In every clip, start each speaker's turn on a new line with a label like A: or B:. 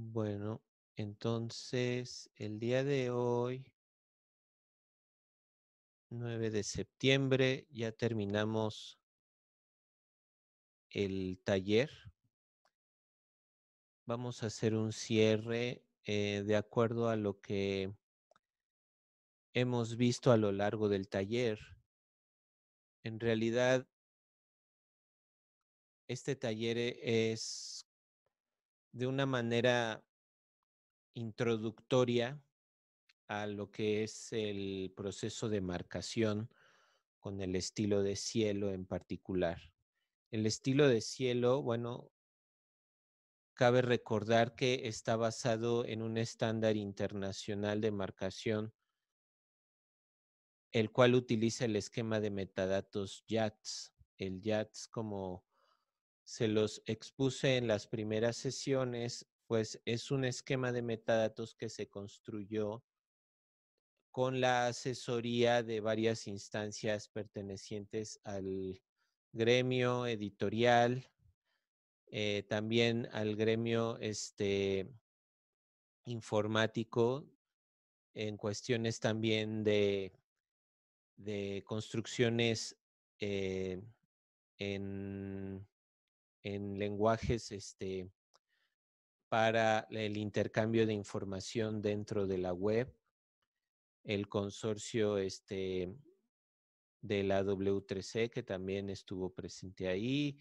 A: Bueno, entonces el día de hoy, 9 de septiembre, ya terminamos el taller. Vamos a hacer un cierre eh, de acuerdo a lo que hemos visto a lo largo del taller. En realidad, este taller e-, es de una manera introductoria a lo que es el proceso de marcación con el estilo de cielo en particular. El estilo de cielo, bueno, cabe recordar que está basado en un estándar internacional de marcación, el cual utiliza el esquema de metadatos JATS, el JATS como se los expuse en las primeras sesiones, pues es un esquema de metadatos que se construyó con la asesoría de varias instancias pertenecientes al gremio editorial, eh, también al gremio este, informático, en cuestiones también de, de construcciones eh, en en lenguajes este, para el intercambio de información dentro de la web, el consorcio este, de la W3C, que también estuvo presente ahí,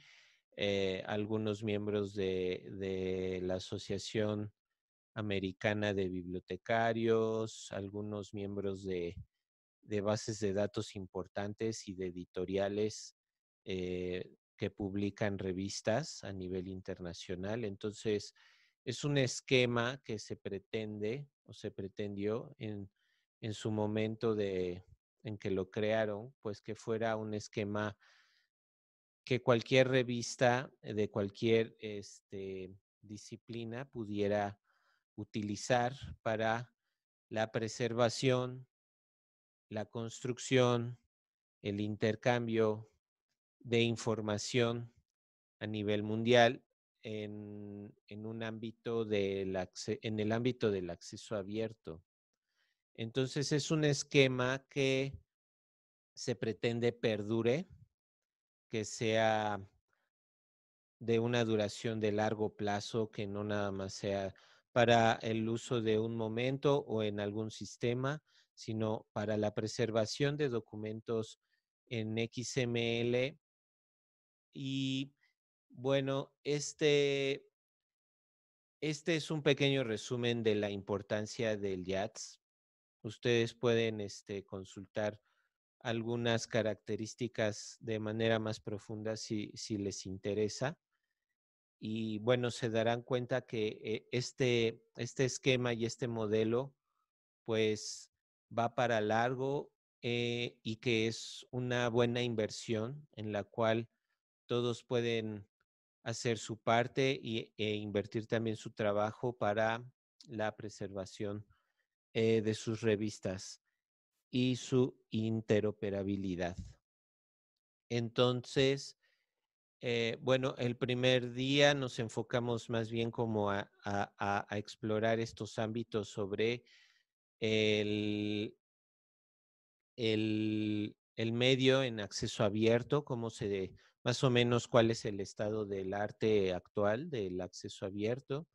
A: eh, algunos miembros de, la Asociación Americana de Bibliotecarios, algunos miembros de, bases de datos importantes y de editoriales eh, que publican revistas a nivel internacional. Entonces, es un esquema que se pretende o se pretendió en, su momento de, en que lo crearon, pues que fuera un esquema que cualquier revista de cualquier este, disciplina pudiera utilizar para la preservación, la construcción, el intercambio de información a nivel mundial en, en un ámbito en el ámbito del acceso abierto. Entonces es un esquema que se pretende perdure, que sea de una duración de largo plazo, que no nada más sea para el uso de un momento o en algún sistema, sino para la preservación de documentos en XML y bueno, este, este es un pequeño resumen de la importancia del yats Ustedes pueden este, consultar algunas características de manera más profunda si, les interesa. Y bueno, se darán cuenta que eh, este, este esquema y este modelo pues va para largo eh, y que es una buena inversión en la cual todos pueden hacer su parte e invertir también su trabajo para la preservación eh, de sus revistas y su interoperabilidad. Entonces, eh, bueno, el primer día nos enfocamos más bien como a, explorar estos ámbitos sobre el, el, el, medio en acceso abierto, cómo se más o menos cuál es el estado del arte actual, del acceso abierto.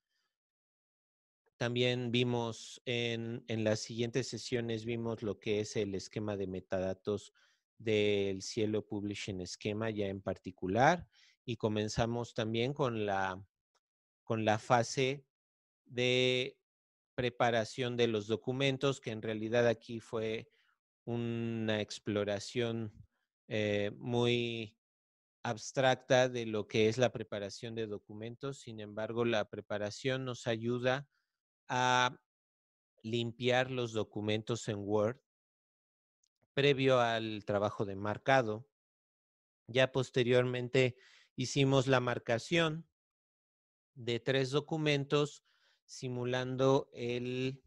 A: También vimos en, las siguientes sesiones, vimos lo que es el esquema de metadatos del Cielo Publishing esquema ya en particular y comenzamos también con la, con la fase de preparación de los documentos, que en realidad aquí fue una exploración eh, muy abstracta de lo que es la preparación de documentos. Sin embargo, la preparación nos ayuda a limpiar los documentos en Word previo al trabajo de marcado. Ya posteriormente hicimos la marcación de tres documentos simulando el,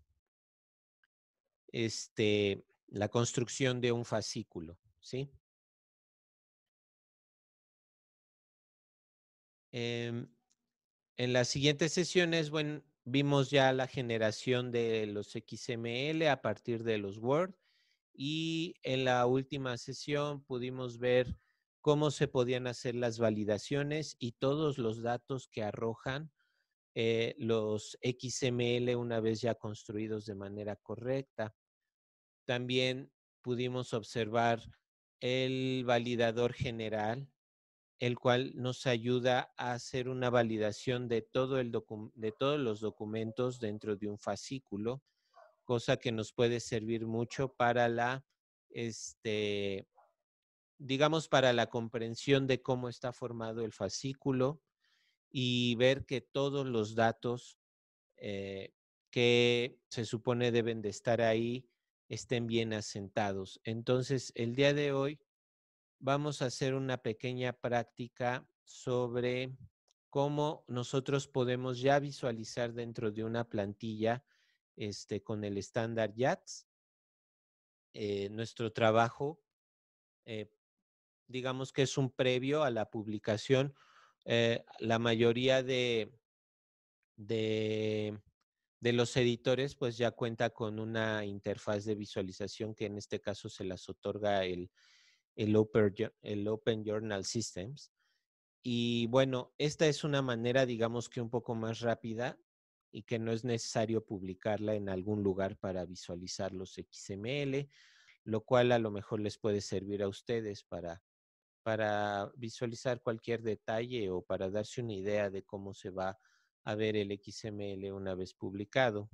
A: este, la construcción de un fascículo, ¿sí? Em, en las siguientes sesiones, bueno, vimos ya la generación de los XML a partir de los Word y en la última sesión pudimos ver cómo se podían hacer las validaciones y todos los datos que arrojan eh, los XML una vez ya construidos de manera correcta. También pudimos observar el validador general el cual nos ayuda a hacer una validación de, todo el de todos los documentos dentro de un fascículo, cosa que nos puede servir mucho para la, este, digamos, para la comprensión de cómo está formado el fascículo y ver que todos los datos eh, que se supone deben de estar ahí estén bien asentados. Entonces, el día de hoy vamos a hacer una pequeña práctica sobre cómo nosotros podemos ya visualizar dentro de una plantilla este, con el estándar JAX. Eh, nuestro trabajo. Eh, digamos que es un previo a la publicación. Eh, la mayoría de, de, de, los editores pues ya cuenta con una interfaz de visualización que en este caso se las otorga el, el Open, Journal Systems. Y bueno, esta es una manera, digamos que un poco más rápida y que no es necesario publicarla en algún lugar para visualizar los XML, lo cual a lo mejor les puede servir a ustedes para, para visualizar cualquier detalle o para darse una idea de cómo se va a ver el XML una vez publicado.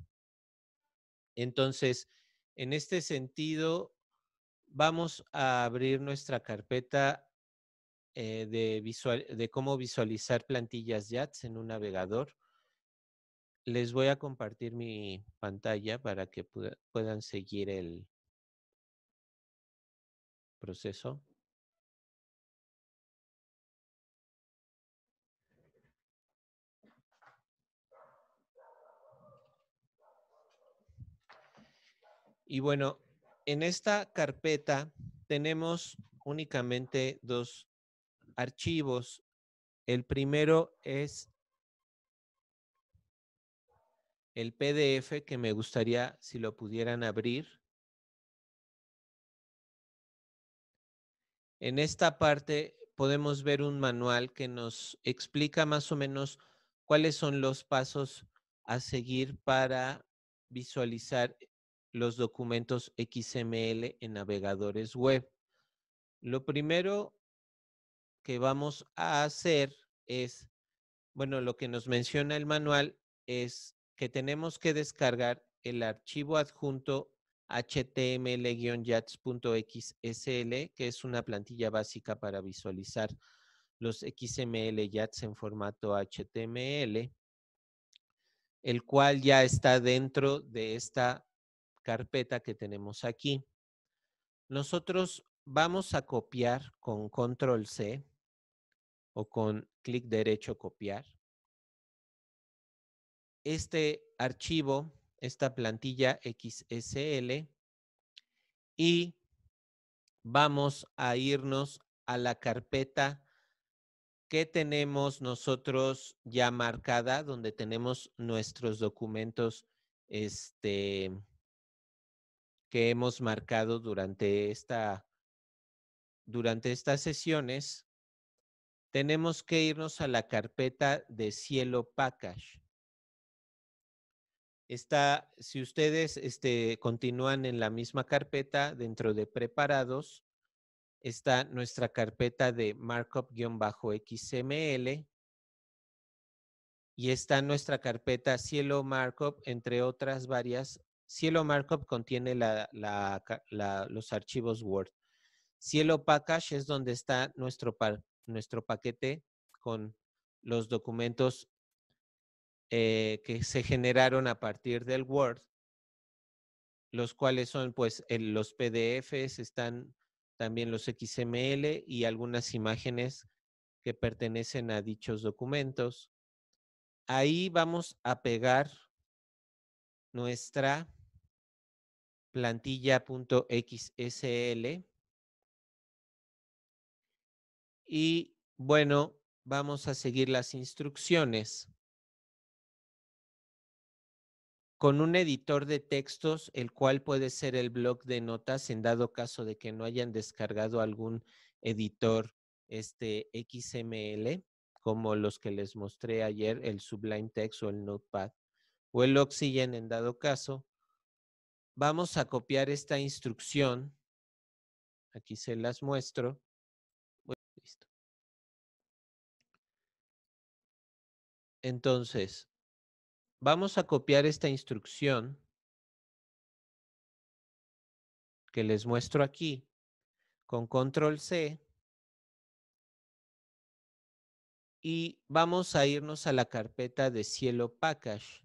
A: Entonces, en este sentido, vamos a abrir nuestra carpeta eh, de, cómo visualizar plantillas JATS en un navegador. Les voy a compartir mi pantalla para que puedan seguir el proceso. Y bueno, en esta carpeta tenemos únicamente dos archivos. El primero es el PDF que me gustaría si lo pudieran abrir. En esta parte podemos ver un manual que nos explica más o menos cuáles son los pasos a seguir para visualizar los documentos XML en navegadores web. Lo primero que vamos a hacer es, bueno, lo que nos menciona el manual es que tenemos que descargar el archivo adjunto html-jats.xsl, que es una plantilla básica para visualizar los XML jats en formato HTML, el cual ya está dentro de esta carpeta que tenemos aquí. Nosotros vamos a copiar con control C o con clic derecho copiar. Este archivo, esta plantilla XSL y vamos a irnos a la carpeta que tenemos nosotros ya marcada, donde tenemos nuestros documentos este, que hemos marcado durante, esta, durante estas sesiones, tenemos que irnos a la carpeta de Cielo Package. Está, si ustedes este, continúan en la misma carpeta dentro de preparados, está nuestra carpeta de markup-xml y está nuestra carpeta cielo markup, entre otras varias Cielo Markup contiene los archivos Word. Cielo Package es donde está nuestro, paquete con los documentos eh, que se generaron a partir del Word, los cuales son pues los PDFs, están también los XML y algunas imágenes que pertenecen a dichos documentos. Ahí vamos a pegar nuestra plantilla.xsl. Y bueno, vamos a seguir las instrucciones. Con un editor de textos, el cual puede ser el blog de notas en dado caso de que no hayan descargado algún editor este XML, como los que les mostré ayer, el Sublime Text o el Notepad, o el Oxygen en dado caso, Vamos a copiar esta instrucción. Aquí se las muestro. Listo.
B: Entonces, vamos a copiar esta instrucción que les
A: muestro aquí con control C y vamos a irnos a la carpeta de cielo package.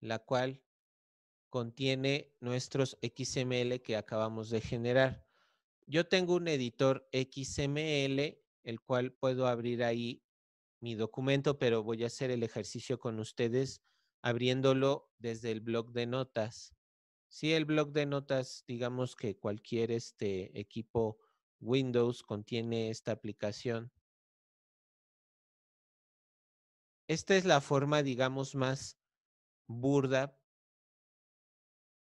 A: la cual contiene nuestros XML que acabamos de generar. Yo tengo un editor XML, el cual puedo abrir ahí mi documento, pero voy a hacer el ejercicio con ustedes abriéndolo desde el blog de notas. Si el blog de notas, digamos que cualquier este equipo Windows contiene esta aplicación. Esta es la forma, digamos, más burda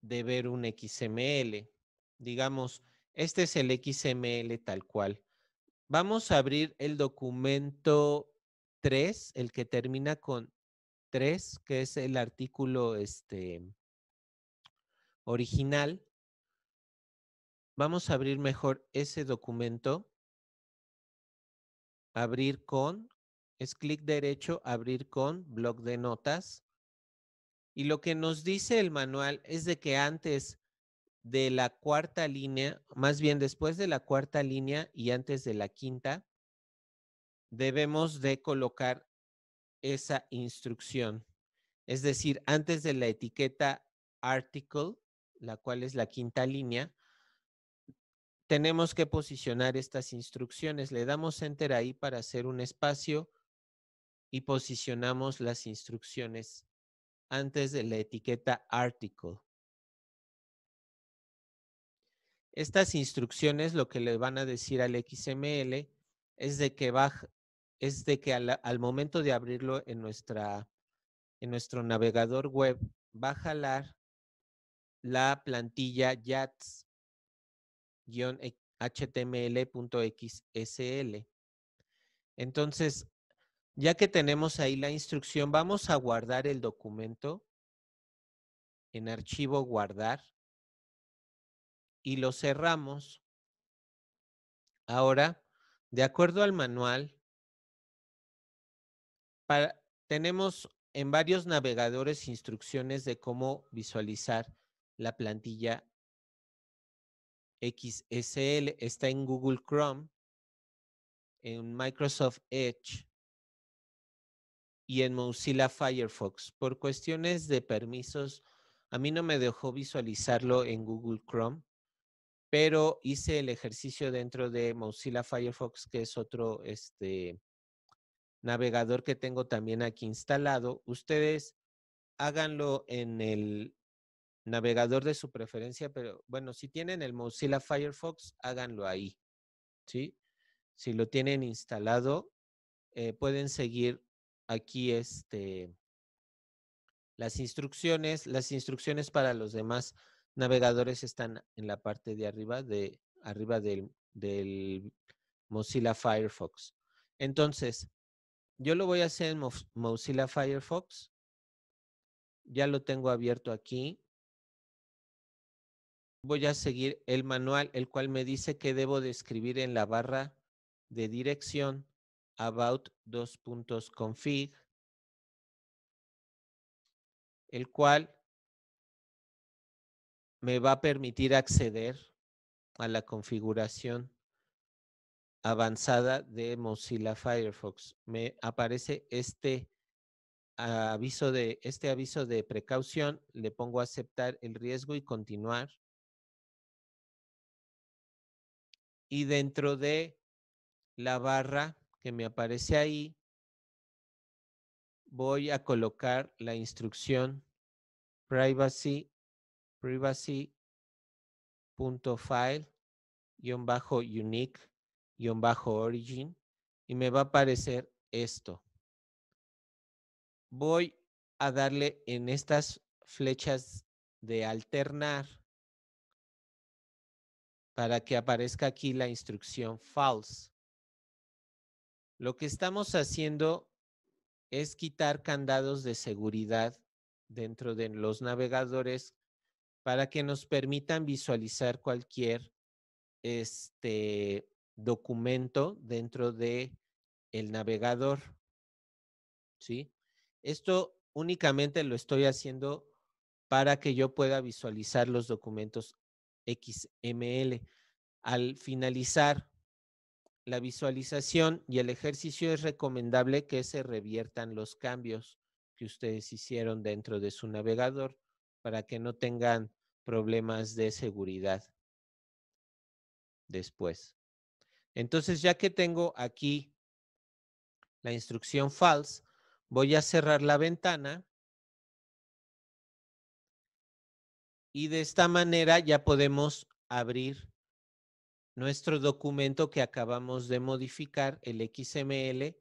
A: de ver un XML. Digamos, este es el XML tal cual. Vamos a abrir el documento 3, el que termina con 3, que es el artículo este, original. Vamos a abrir mejor ese documento. Abrir con, es clic derecho, abrir con, bloc de notas. Y lo que nos dice el manual es de que antes de la cuarta línea, más bien después de la cuarta línea y antes de la quinta, debemos de colocar esa instrucción. Es decir, antes de la etiqueta article, la cual es la quinta línea, tenemos que posicionar estas instrucciones. Le damos enter ahí para hacer un espacio y posicionamos las instrucciones antes de la etiqueta article. Estas instrucciones lo que le van a decir al XML es de que, baja, es de que al, momento de abrirlo en, nuestra, en nuestro navegador web va a jalar la plantilla yats-html.xsl. E, Entonces, ya que tenemos ahí la instrucción, vamos a guardar el documento en archivo guardar y lo cerramos. Ahora, de acuerdo al manual, tenemos en varios navegadores instrucciones de cómo visualizar la plantilla XSL. Está en Google Chrome, en Microsoft Edge, y en Mozilla Firefox. Por cuestiones de permisos, a mí no me dejó visualizarlo en Google Chrome, pero hice el ejercicio dentro de Mozilla Firefox, que es otro este, navegador que tengo también aquí instalado. Ustedes háganlo en el navegador de su preferencia, pero bueno, si tienen el Mozilla Firefox, háganlo ahí. ¿sí? Si lo tienen instalado, eh, pueden seguir aquí este, las instrucciones, las instrucciones para los demás navegadores están en la parte de arriba, de arriba del, Mozilla Firefox. Entonces, yo lo voy a hacer en Mozilla Firefox. Ya lo tengo abierto aquí. Voy a seguir el manual, el cual me dice que debo de escribir en la barra de dirección about dos puntos config,
B: el cual
A: me va a permitir acceder a la configuración avanzada de Mozilla Firefox. Me aparece este aviso de, este aviso de precaución, le pongo aceptar el riesgo y continuar. Y dentro de la barra me aparece ahí, voy a colocar la instrucción privacy, privacy.file, guión bajo unique, guión bajo origin, y me va a aparecer esto. Voy a darle en estas flechas de alternar para que aparezca aquí la instrucción false. Lo que estamos haciendo es quitar candados de seguridad dentro de los navegadores para que nos permitan visualizar cualquier este, documento dentro de el navegador. Esto únicamente lo estoy haciendo para que yo pueda visualizar los documentos XML. Al finalizar la visualización y el ejercicio es recomendable que se reviertan los cambios que ustedes hicieron dentro de su navegador para que no tengan problemas de seguridad después. Entonces, ya que tengo aquí la instrucción false, voy a cerrar la ventana y de esta manera ya podemos abrir nuestro documento que acabamos de modificar, el XML,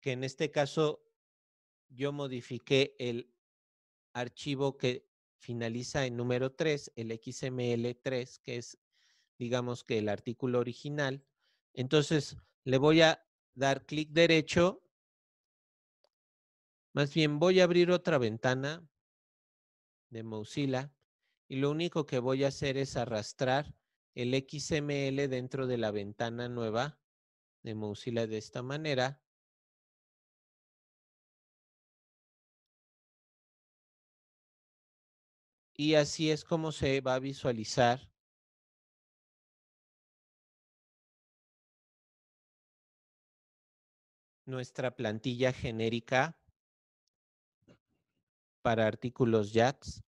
A: que en este caso yo modifiqué el archivo que finaliza en número 3, el XML3, que es, digamos que el artículo original. Entonces, le voy a dar clic derecho. Más bien, voy a abrir otra ventana de Mozilla y lo único que voy a hacer es arrastrar el XML dentro de la ventana nueva de Mozilla de esta manera.
B: Y así es como se va a visualizar nuestra plantilla genérica
A: para artículos JATS.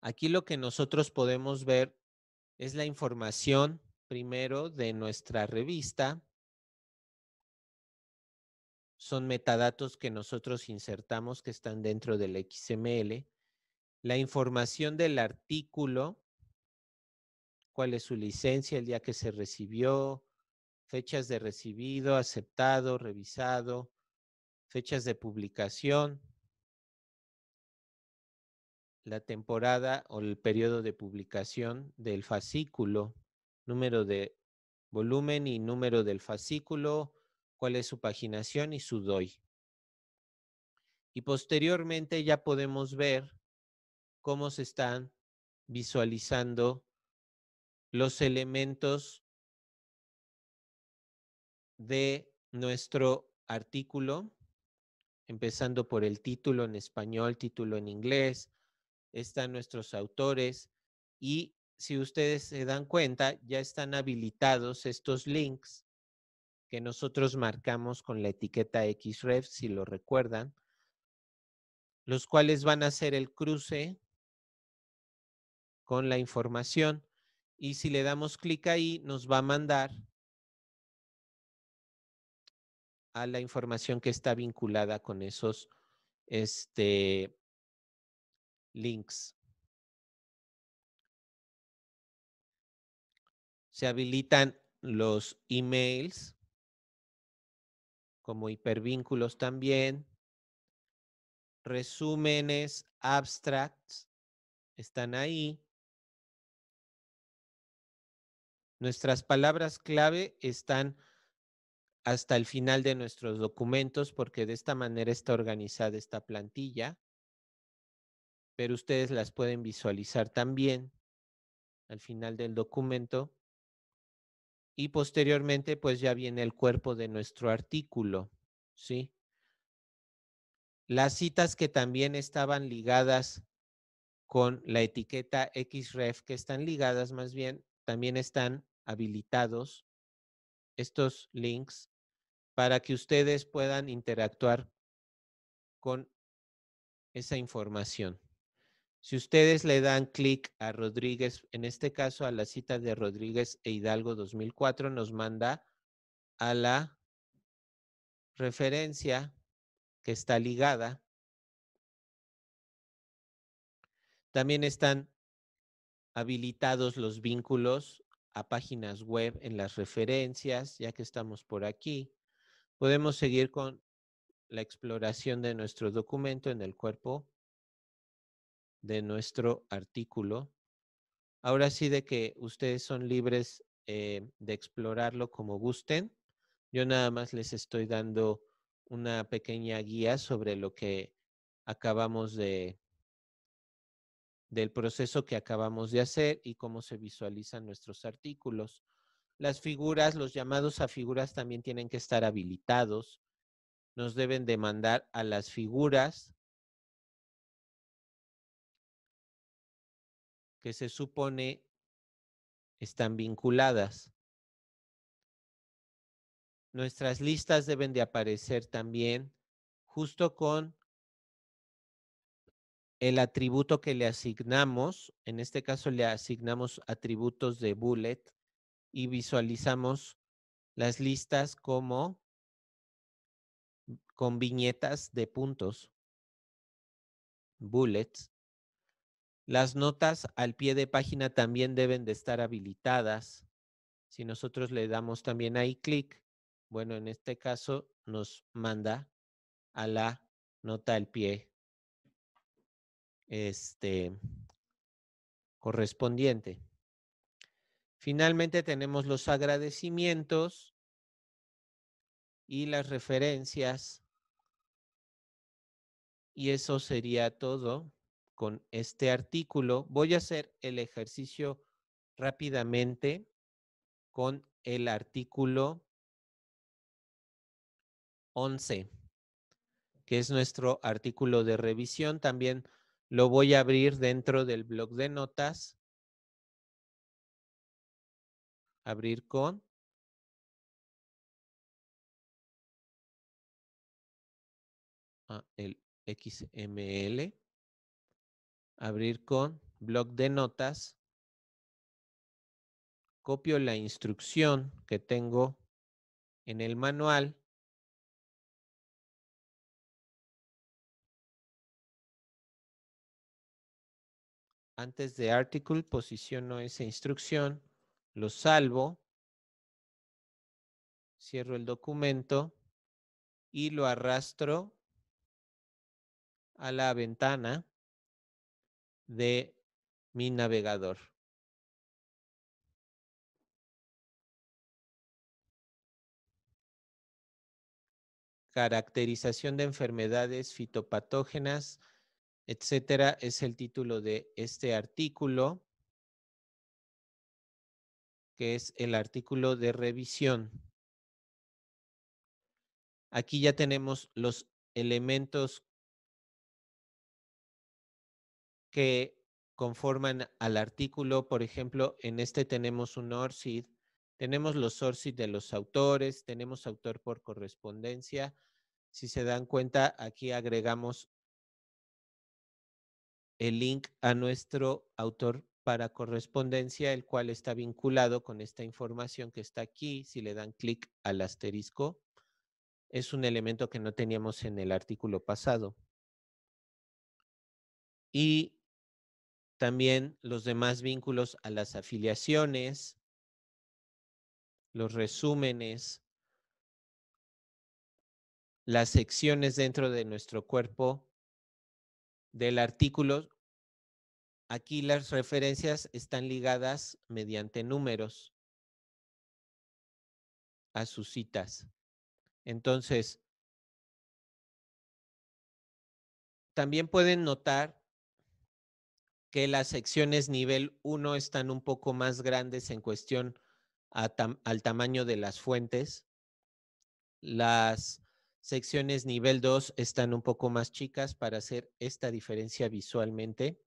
A: Aquí lo que nosotros podemos ver es la información primero de nuestra revista. Son metadatos que nosotros insertamos que están dentro del XML. La información del artículo, cuál es su licencia, el día que se recibió, fechas de recibido, aceptado, revisado, fechas de publicación, la temporada o el periodo de publicación del fascículo, número de volumen y número del fascículo, cuál es su paginación y su DOI. Y posteriormente ya podemos ver cómo se están visualizando los elementos de nuestro artículo, empezando por el título en español, título en inglés, están nuestros autores y si ustedes se dan cuenta, ya están habilitados estos links que nosotros marcamos con la etiqueta XREF, si lo recuerdan, los cuales van a hacer el cruce con la información. Y si le damos clic ahí, nos va a mandar a la información que está vinculada con esos este, links. Se habilitan los emails como hipervínculos también. Resúmenes, abstracts están ahí. Nuestras palabras clave están hasta el final de nuestros documentos porque de esta manera está organizada esta plantilla pero ustedes las pueden visualizar también al final del documento. Y posteriormente, pues ya viene el cuerpo de nuestro artículo, ¿sí? Las citas que también estaban ligadas con la etiqueta XREF, que están ligadas más bien, también están habilitados estos links para que ustedes puedan interactuar con esa información. Si ustedes le dan clic a Rodríguez, en este caso a la cita de Rodríguez e Hidalgo 2004, nos manda a la referencia que está ligada. También están habilitados los vínculos a páginas web en las referencias, ya que estamos por aquí. Podemos seguir con la exploración de nuestro documento en el cuerpo de nuestro artículo. Ahora sí de que ustedes son libres eh, de explorarlo como gusten. Yo nada más les estoy dando una pequeña guía sobre lo que acabamos de, del proceso que acabamos de hacer y cómo se visualizan nuestros artículos. Las figuras, los llamados a figuras también tienen que estar habilitados. Nos deben demandar a las figuras que se supone están vinculadas. Nuestras listas deben de aparecer también justo con el atributo que le asignamos. En este caso le asignamos atributos de bullet y visualizamos las listas como con viñetas de puntos, bullets. Las notas al pie de página también deben de estar habilitadas. Si nosotros le damos también ahí clic, bueno, en este caso nos manda a la nota al pie este, correspondiente. Finalmente tenemos los agradecimientos y las referencias. Y eso sería todo con este artículo. Voy a hacer el ejercicio rápidamente con el artículo 11, que es nuestro artículo de revisión. También lo voy a abrir dentro del blog de notas. Abrir con. Ah, el XML abrir con bloc de notas, copio la instrucción que
B: tengo en el manual, antes de
A: article posiciono esa instrucción, lo salvo, cierro el documento y lo arrastro a la ventana de
B: mi navegador.
A: Caracterización de enfermedades fitopatógenas, etcétera, es el título de este artículo, que es el artículo de revisión. Aquí ya tenemos los elementos que conforman al artículo. Por ejemplo, en este tenemos un ORCID, tenemos los ORCID de los autores, tenemos autor por correspondencia. Si se dan cuenta, aquí agregamos el link a nuestro autor para correspondencia, el cual está vinculado con esta información que está aquí. Si le dan clic al asterisco, es un elemento que no teníamos en el artículo pasado. Y también los demás vínculos a las afiliaciones, los resúmenes, las secciones dentro de nuestro cuerpo del artículo. Aquí las referencias están ligadas mediante números a sus citas. Entonces, también pueden notar que las secciones nivel 1 están un poco más grandes en cuestión al tamaño de las fuentes. Las secciones nivel 2 están un poco más chicas para hacer esta diferencia visualmente.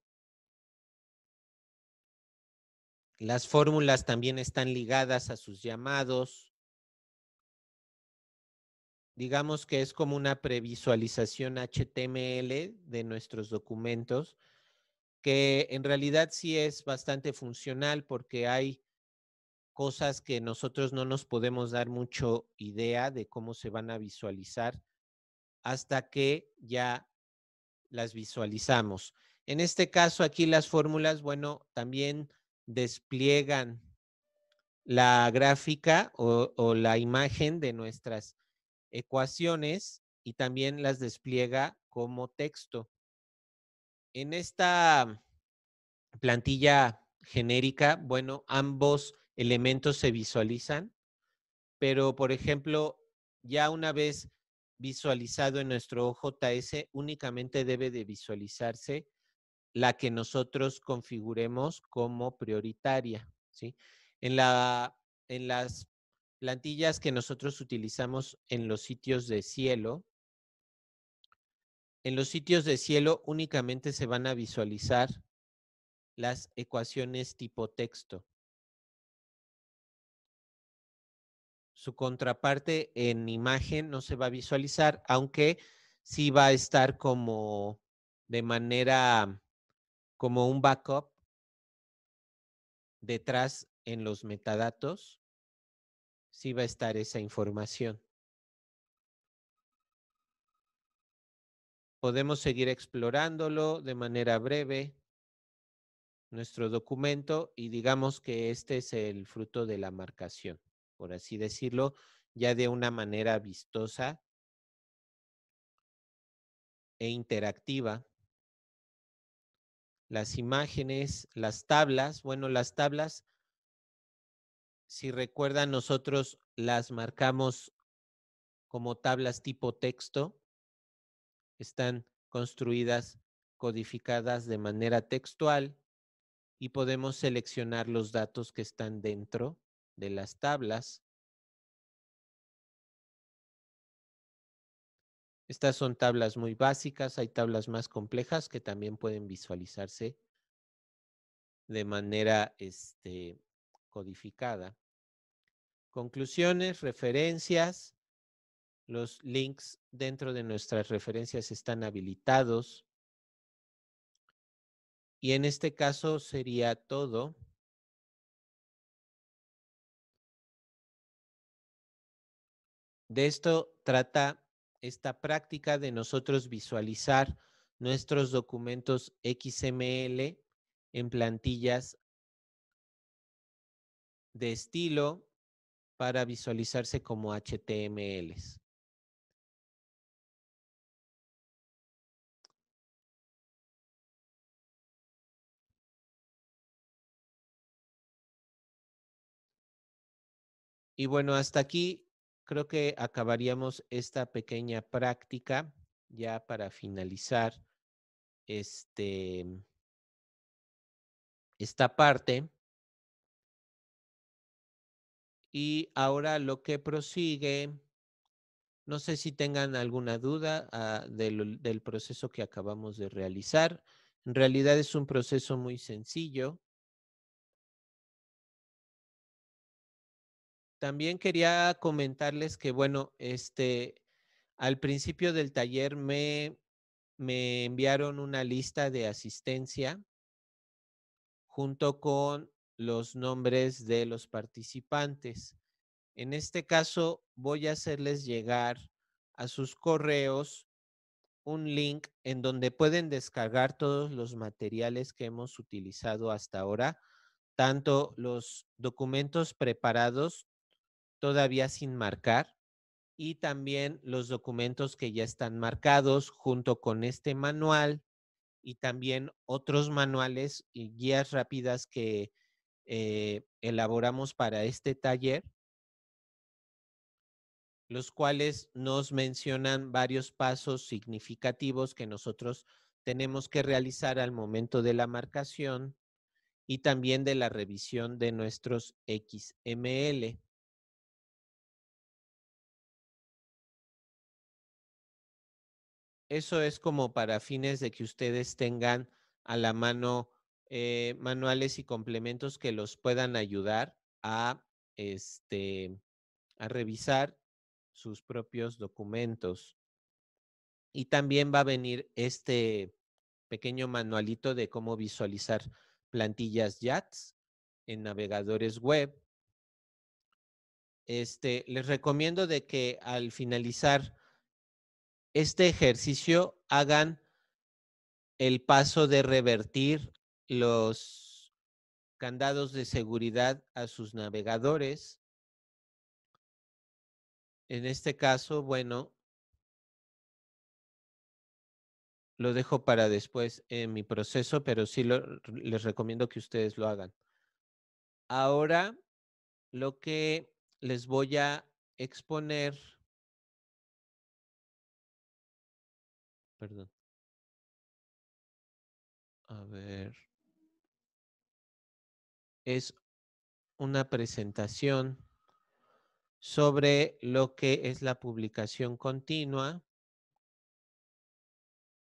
A: Las fórmulas también están ligadas a sus llamados. Digamos que es como una previsualización HTML de nuestros documentos que en realidad sí es bastante funcional porque hay cosas que nosotros no nos podemos dar mucho idea de cómo se van a visualizar hasta que ya las visualizamos. En este caso, aquí las fórmulas, bueno, también despliegan la gráfica o, o, la imagen de nuestras ecuaciones y también las despliega como texto. En esta plantilla genérica, bueno, ambos elementos se visualizan, pero por ejemplo, ya una vez visualizado en nuestro OJS, únicamente debe de visualizarse la que nosotros configuremos como prioritaria. en las plantillas que nosotros utilizamos en los sitios de cielo, en los sitios de cielo únicamente se van a visualizar las ecuaciones tipo texto. Su contraparte en imagen no se va a visualizar, aunque sí va a estar como de manera, como un backup detrás en los metadatos, sí va a estar esa información. Podemos seguir explorándolo de manera breve, nuestro documento, y digamos que este es el fruto de la marcación, por así decirlo, ya de una manera vistosa e interactiva. Las imágenes, las tablas, bueno, las tablas, si recuerdan, nosotros las marcamos como tablas tipo texto están construidas, codificadas de manera textual y podemos seleccionar los datos que están dentro de las tablas. Estas son tablas muy básicas, hay tablas más complejas que también pueden visualizarse de manera este, codificada. Conclusiones, referencias, los links dentro de nuestras referencias están habilitados. Y en este caso sería todo. De esto trata esta práctica de nosotros visualizar nuestros documentos XML en plantillas de estilo para
B: visualizarse como HTMLs.
A: Y bueno, hasta aquí creo que acabaríamos esta pequeña práctica ya para finalizar este, esta parte. Y ahora lo que prosigue, no sé si tengan alguna duda ah, del proceso que acabamos de realizar. En realidad es un proceso muy sencillo También quería comentarles que, bueno, este, al principio del taller me, me enviaron una lista de asistencia junto con los nombres de los participantes. En este caso, voy a hacerles llegar a sus correos un link en donde pueden descargar todos los materiales que hemos utilizado hasta ahora, tanto los documentos preparados todavía sin marcar y también los documentos que ya están marcados junto con este manual y también otros manuales y guías rápidas que eh, elaboramos para este taller, los cuales nos mencionan varios pasos significativos que nosotros tenemos que realizar al momento de la marcación y también de la revisión de nuestros XML. Eso es como para fines de que ustedes tengan a la mano eh, manuales y complementos que los puedan ayudar a, este, a revisar sus propios documentos. Y también va a venir este pequeño manualito de cómo visualizar plantillas JATS en navegadores web. Este, les recomiendo de que al finalizar este ejercicio hagan el paso de revertir los candados de seguridad a sus navegadores. En este caso, bueno, lo dejo para después en mi proceso, pero sí les recomiendo que ustedes lo hagan. Ahora, lo que les voy a
B: exponer Perdón. A ver.
A: Es una presentación sobre lo que es la publicación continua.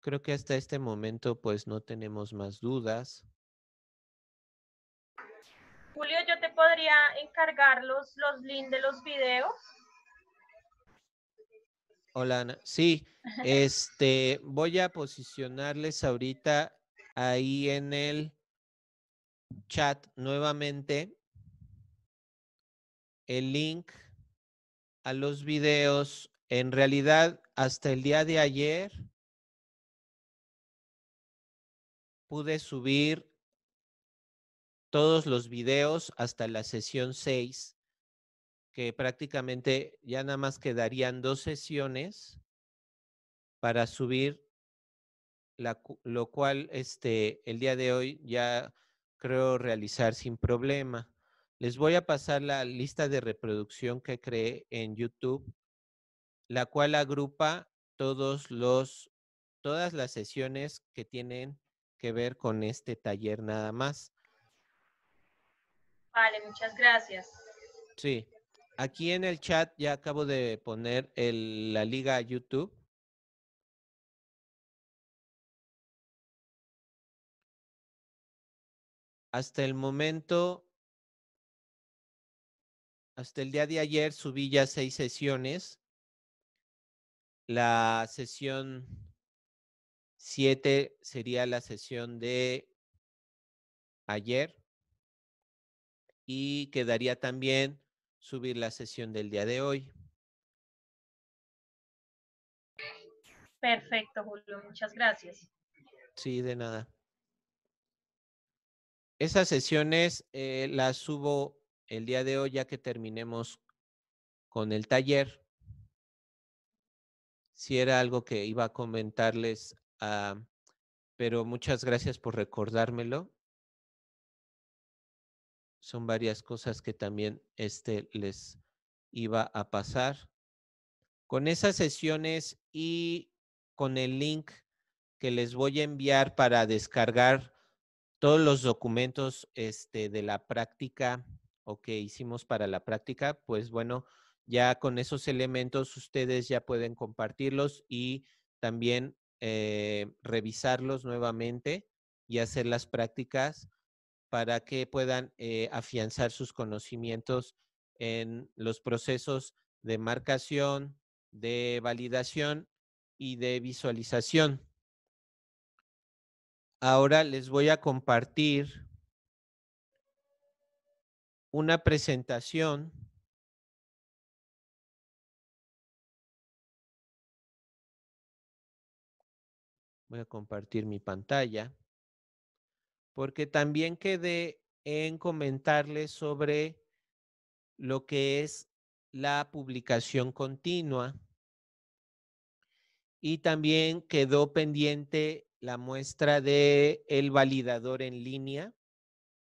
A: Creo que hasta este momento pues no tenemos más dudas.
C: Julio, yo te podría encargar los, los links de los videos.
A: Hola, Ana. Sí, este, voy a posicionarles ahorita ahí en el chat nuevamente el link a los videos. En realidad, hasta el día de ayer pude subir todos los videos hasta la sesión 6 que prácticamente ya nada más quedarían dos sesiones para subir, lo cual este, el día de hoy ya creo realizar sin problema. Les voy a pasar la lista de reproducción que creé en YouTube, la cual agrupa todos los, todas las sesiones que tienen que ver con este taller nada más.
C: Vale, muchas gracias.
A: Sí. Aquí en el chat ya acabo de poner la liga a YouTube. Hasta el momento, hasta el día de ayer subí ya seis sesiones. La sesión 7 sería la sesión de ayer y quedaría también subir la sesión del día de hoy.
C: Perfecto, Julio, muchas gracias.
A: Sí, de nada. Esas sesiones eh, las subo el día de hoy ya que terminemos con el taller. Si era algo que iba a comentarles, ah, pero muchas gracias por recordármelo son varias cosas que también este les iba a pasar. Con esas sesiones y con el link que les voy a enviar para descargar todos los documentos este, de la práctica o que hicimos para la práctica, pues bueno, ya con esos elementos ustedes ya pueden compartirlos y también eh, revisarlos nuevamente y hacer las prácticas para que puedan eh, afianzar sus conocimientos en los procesos de marcación, de validación y de visualización. Ahora les voy a compartir una presentación Voy a compartir mi pantalla porque también quedé en comentarles sobre lo que es la publicación continua y también quedó pendiente la muestra de el validador en línea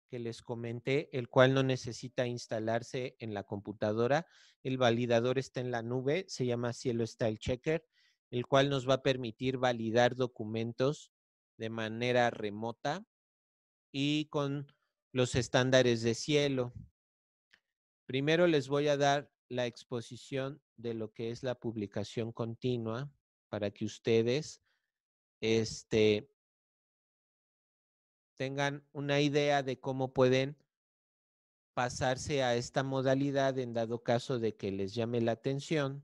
A: que les comenté, el cual no necesita instalarse en la computadora. El validador está en la nube, se llama Cielo Style Checker, el cual nos va a permitir validar documentos de manera remota y con los estándares de cielo. Primero les voy a dar la exposición de lo que es la publicación continua para que ustedes este, tengan una idea de cómo pueden pasarse a esta modalidad en dado caso de que les llame la atención.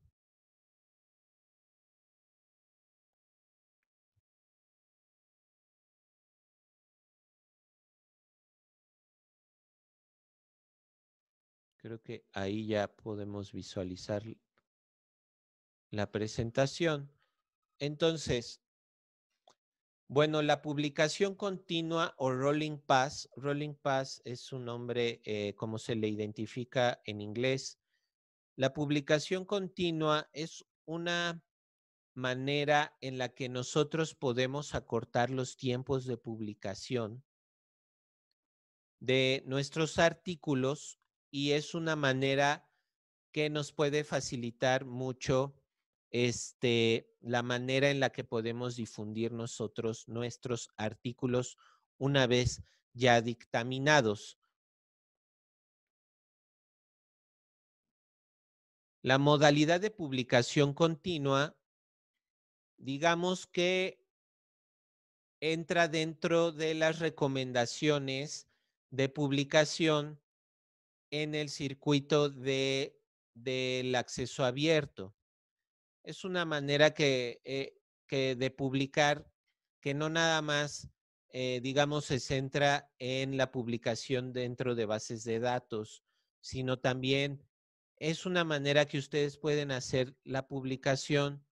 A: Creo que ahí ya podemos visualizar la presentación. Entonces, bueno, la publicación continua o Rolling Pass. Rolling Pass es un nombre eh, como se le identifica en inglés. La publicación continua es una manera en la que nosotros podemos acortar los tiempos de publicación de nuestros artículos y es una manera que nos puede facilitar mucho este, la manera en la que podemos difundir nosotros nuestros artículos una vez ya dictaminados. La modalidad de publicación continua, digamos que entra dentro de las recomendaciones de publicación en el circuito de, del acceso abierto. Es una manera que, eh, de publicar que no nada más, eh, digamos, se centra en la publicación dentro de bases de datos, sino también es una manera que ustedes pueden hacer la publicación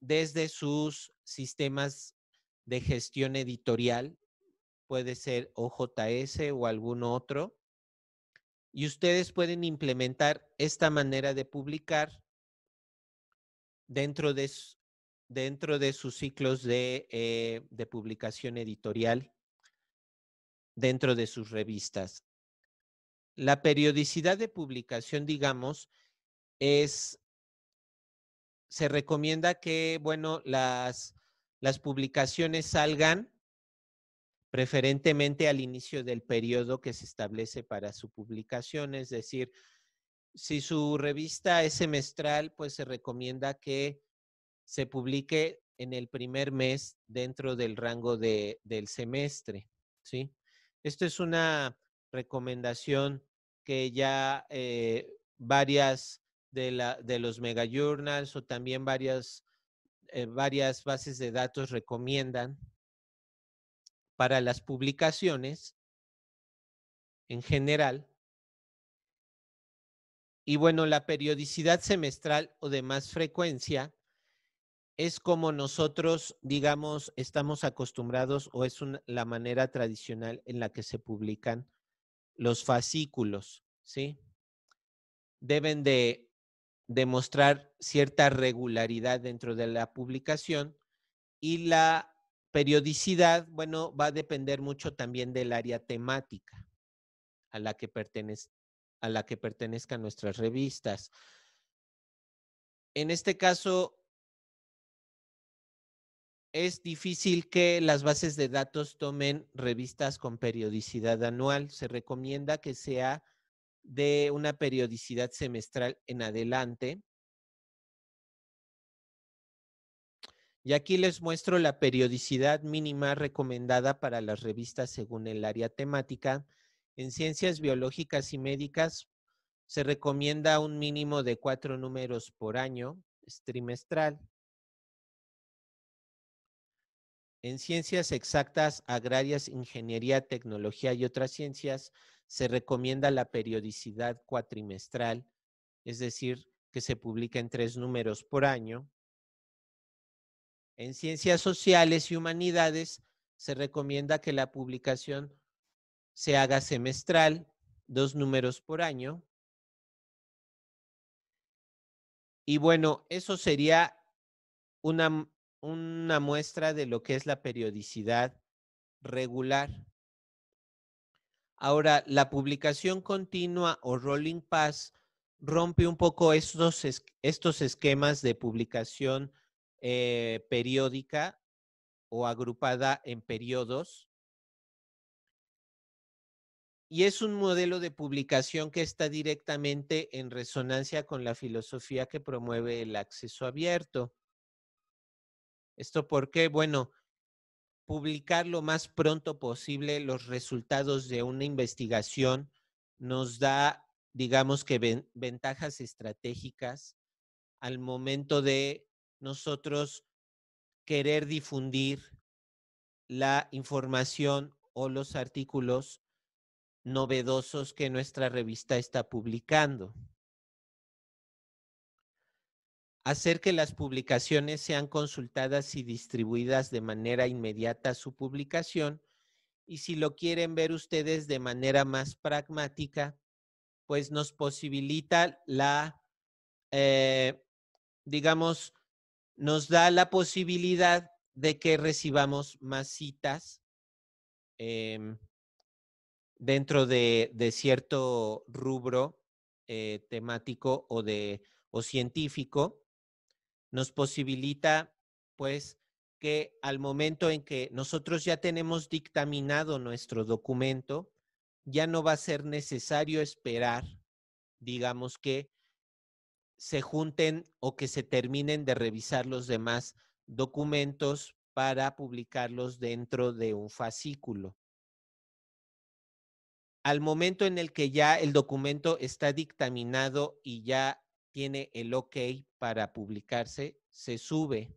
A: desde sus sistemas de gestión editorial, puede ser OJS o algún otro, y ustedes pueden implementar esta manera de publicar dentro de, dentro de sus ciclos eh, de, publicación editorial, dentro de sus revistas. La periodicidad de publicación, digamos, es, se recomienda que, bueno, las publicaciones salgan preferentemente al inicio del periodo que se establece para su publicación, es decir, si su revista es semestral, pues se recomienda que se publique en el primer mes dentro del rango del semestre, ¿sí? Esto es una recomendación que ya eh, varias de, la, de los mega journals o también varias, eh, varias bases de datos recomiendan, para las publicaciones en general. Y bueno, la periodicidad semestral o de más frecuencia es como nosotros, digamos, estamos acostumbrados o es la manera tradicional en la que se publican los fascículos, ¿sí? Deben de demostrar cierta regularidad dentro de la publicación y la periodicidad, bueno, va a depender mucho también del área temática a la que, a la que pertenezcan nuestras revistas. En este caso, es difícil que las bases de datos tomen revistas con periodicidad anual. Se recomienda que sea de una periodicidad semestral en adelante Y aquí les muestro la periodicidad mínima recomendada para las revistas según el área temática. En ciencias biológicas y médicas se recomienda un mínimo de cuatro números por año, trimestral. En ciencias exactas, agrarias, ingeniería, tecnología y otras ciencias, se recomienda la periodicidad cuatrimestral, es decir, que se publica en tres números por año. En ciencias sociales y humanidades se recomienda que la publicación se haga semestral, dos números por año. Y bueno, eso sería una, una muestra de lo que es la periodicidad regular. Ahora, la publicación continua o rolling pass rompe un poco estos, esquemas de publicación eh, periódica o agrupada en periodos. Y es un modelo de publicación que está directamente en resonancia con la filosofía que promueve el acceso abierto. ¿Esto por qué? Bueno, publicar lo más pronto posible los resultados de una investigación nos da, digamos que, ventajas estratégicas al momento de nosotros querer difundir la información o los artículos novedosos que nuestra revista está publicando. Hacer que las publicaciones sean consultadas y distribuidas de manera inmediata a su publicación. Y si lo quieren ver ustedes de manera más pragmática, pues nos posibilita la, eh, digamos, nos da la posibilidad de que recibamos más citas em, dentro de, cierto rubro eh, temático o, de, o científico. Nos posibilita, pues, que al momento en que nosotros ya tenemos dictaminado nuestro documento, ya no va a ser necesario esperar, digamos que, se junten o que se terminen de revisar los demás documentos para publicarlos dentro de un fascículo. Al momento en el que ya el documento está dictaminado y ya tiene el ok para publicarse, se sube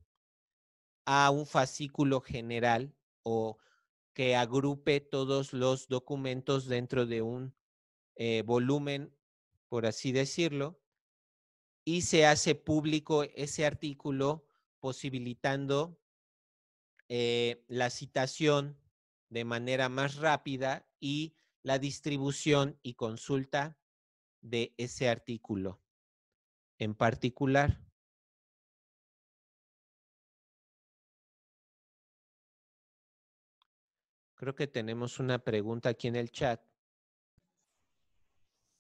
A: a un fascículo general o que agrupe todos los documentos dentro de un eh, volumen, por así decirlo, y se hace público ese artículo posibilitando eh, la citación de manera más rápida y la distribución y consulta de ese artículo en particular. Creo que tenemos una pregunta aquí en el chat.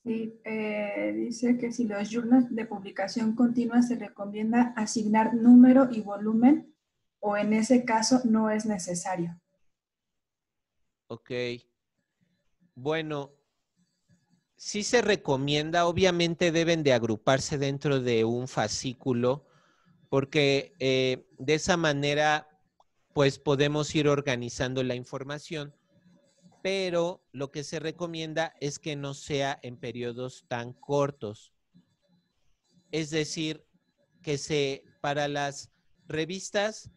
B: Sí, eh, dice que si los
D: journals de publicación continua se recomienda asignar número y volumen o en ese caso no es necesario.
A: Ok. Bueno, sí se recomienda, obviamente deben de agruparse dentro de un fascículo porque eh, de esa manera pues podemos ir organizando la información pero lo que se recomienda es que no sea en periodos tan cortos. Es decir, que se para las revistas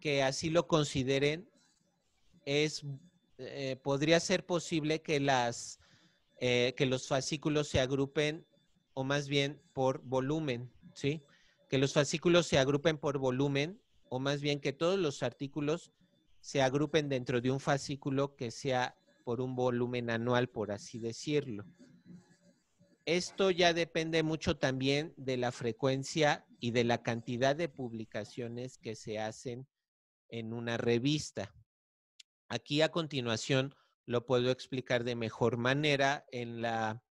A: que así lo consideren es eh, podría ser posible que las eh, que los fascículos se agrupen o más bien por volumen, ¿sí? Que los fascículos se agrupen por volumen o más bien que todos los artículos se agrupen dentro de un fascículo que sea por un volumen anual, por así decirlo. Esto ya depende mucho también de la frecuencia y de la cantidad de publicaciones que se hacen en una revista. Aquí a continuación lo puedo explicar de mejor manera en la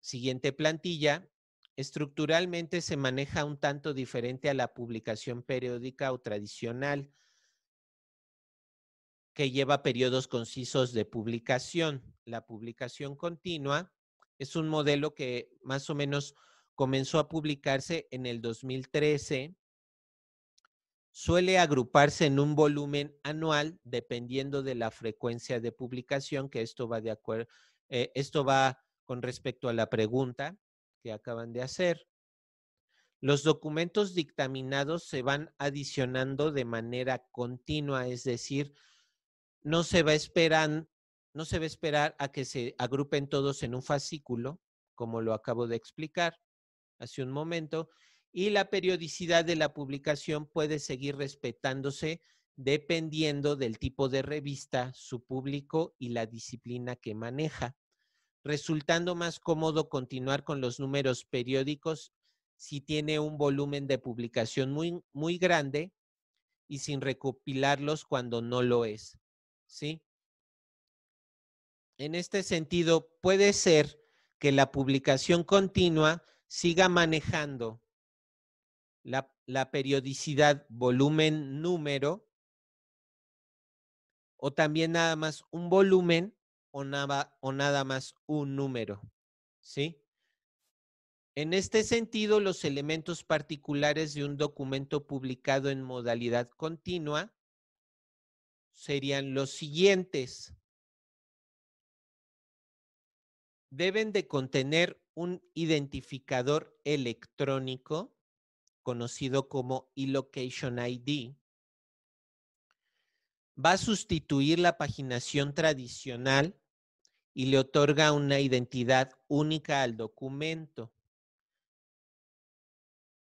A: siguiente plantilla. Estructuralmente se maneja un tanto diferente a la publicación periódica o tradicional que lleva periodos concisos de publicación. La publicación continua es un modelo que más o menos comenzó a publicarse en el 2013. Suele agruparse en un volumen anual dependiendo de la frecuencia de publicación, que esto va de acuerdo, eh, esto va con respecto a la pregunta que acaban de hacer. Los documentos dictaminados se van adicionando de manera continua, es decir, no se va a esperar, a que se agrupen todos en un fascículo, como lo acabo de explicar hace un momento, y la periodicidad de la publicación puede seguir respetándose dependiendo del tipo de revista, su público y la disciplina que maneja, resultando más cómodo continuar con los números periódicos si tiene un volumen de publicación muy, muy grande y sin recopilarlos cuando no lo es. ¿sí? En este sentido, puede ser que la publicación continua siga manejando la, periodicidad volumen número o también nada más un volumen o nada, o nada más un número, ¿sí? En este sentido, los elementos particulares de un documento publicado en modalidad continua serían los siguientes. Deben de contener un identificador electrónico conocido como eLocation ID. Va a sustituir la paginación tradicional y le otorga una identidad única al documento.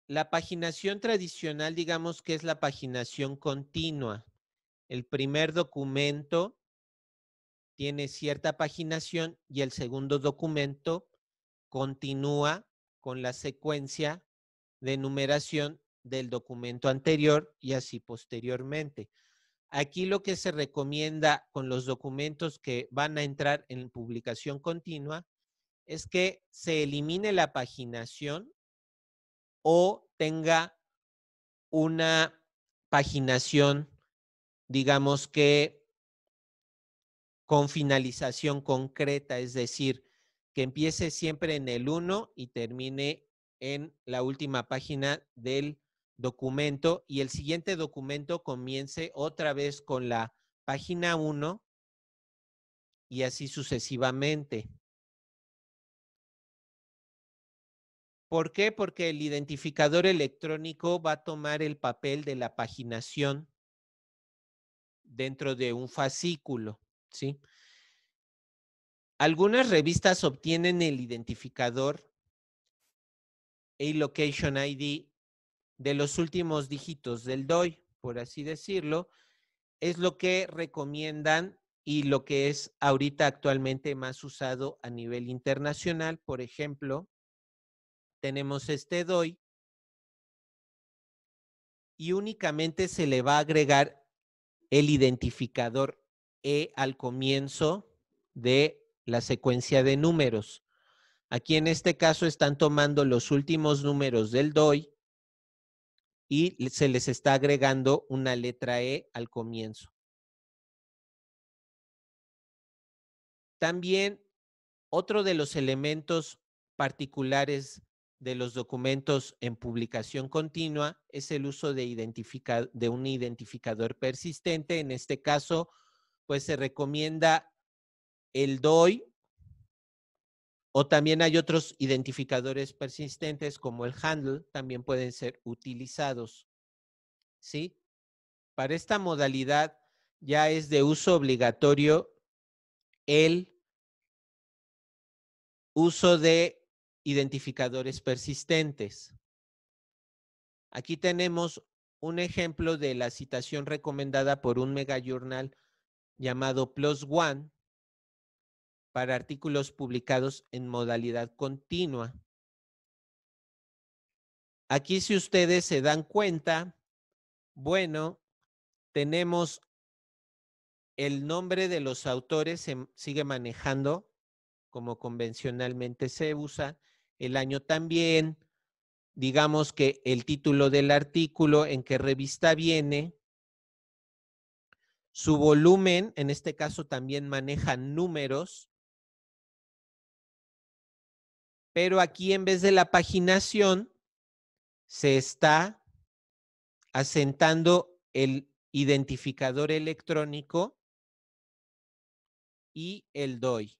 A: La paginación tradicional, digamos que es la paginación continua. El primer documento tiene cierta paginación y el segundo documento continúa con la secuencia de numeración del documento anterior y así posteriormente. Aquí lo que se recomienda con los documentos que van a entrar en publicación continua es que se elimine la paginación o tenga una paginación digamos que con finalización concreta, es decir, que empiece siempre en el 1 y termine en la última página del documento y el siguiente documento comience otra vez con la página 1 y así sucesivamente. ¿Por qué? Porque el identificador electrónico va a tomar el papel de la paginación dentro de un fascículo, ¿sí? Algunas revistas obtienen el identificador e location ID de los últimos dígitos del DOI, por así decirlo, es lo que recomiendan y lo que es ahorita actualmente más usado a nivel internacional. Por ejemplo, tenemos este DOI y únicamente se le va a agregar el identificador E al comienzo de la secuencia de números. Aquí en este caso están tomando los últimos números del DOI y se les está agregando una letra E al comienzo. También otro de los elementos particulares de los documentos en publicación continua es el uso de, de un identificador persistente. En este caso, pues se recomienda el DOI o también hay otros identificadores persistentes como el handle, también pueden ser utilizados. ¿Sí? Para esta modalidad ya es de uso obligatorio el uso de identificadores persistentes. Aquí tenemos un ejemplo de la citación recomendada por un megajournal llamado Plus One para artículos publicados en modalidad continua. Aquí si ustedes se dan cuenta, bueno, tenemos el nombre de los autores se em, sigue manejando como convencionalmente se usa el año también. Digamos que el título del artículo en qué revista viene, su volumen, en este caso también maneja números, pero aquí en vez de la paginación se está asentando el identificador electrónico
B: y el DOI.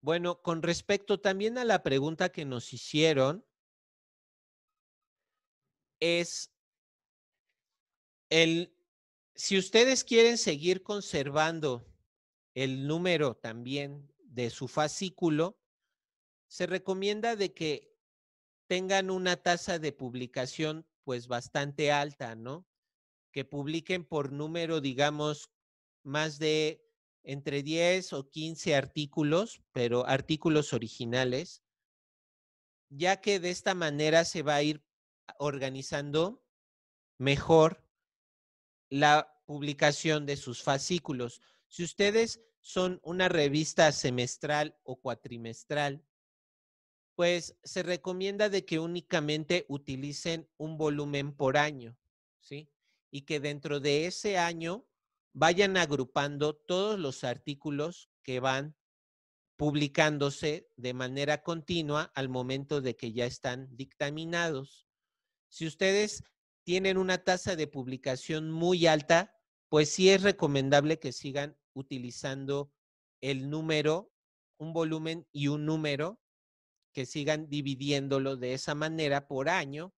A: Bueno, con respecto también a la pregunta que nos hicieron, es el, si ustedes quieren seguir conservando el número también de su fascículo, se recomienda de que tengan una tasa de publicación pues bastante alta, ¿no? Que publiquen por número, digamos, más de entre 10 o 15 artículos, pero artículos originales, ya que de esta manera se va a ir organizando mejor la publicación de sus fascículos. Si ustedes son una revista semestral o cuatrimestral, pues se recomienda de que únicamente utilicen un volumen por año, ¿sí? Y que dentro de ese año vayan agrupando todos los artículos que van publicándose de manera continua al momento de que ya están dictaminados. Si ustedes tienen una tasa de publicación muy alta, pues sí es recomendable que sigan utilizando el número, un volumen y un número, que sigan dividiéndolo de esa manera por año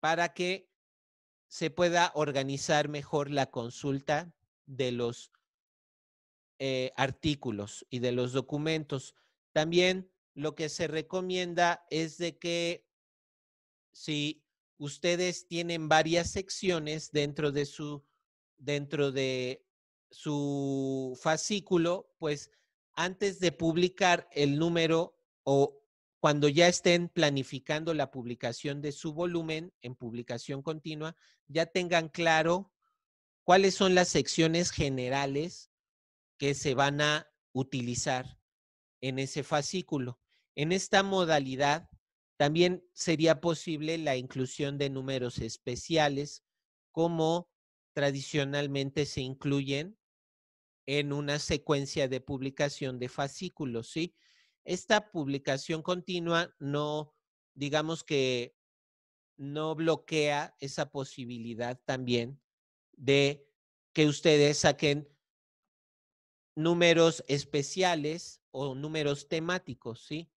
A: para que se pueda organizar mejor la consulta de los eh, artículos y de los documentos. También lo que se recomienda es de que si ustedes tienen varias secciones dentro de su, dentro de su fascículo, pues antes de publicar el número o cuando ya estén planificando la publicación de su volumen en publicación continua, ya tengan claro cuáles son las secciones generales que se van a utilizar en ese fascículo. En esta modalidad también sería posible la inclusión de números especiales como tradicionalmente se incluyen en una secuencia de publicación de fascículos, ¿sí? Esta publicación continua no, digamos que no bloquea esa posibilidad también de que ustedes saquen números especiales o números temáticos, ¿sí?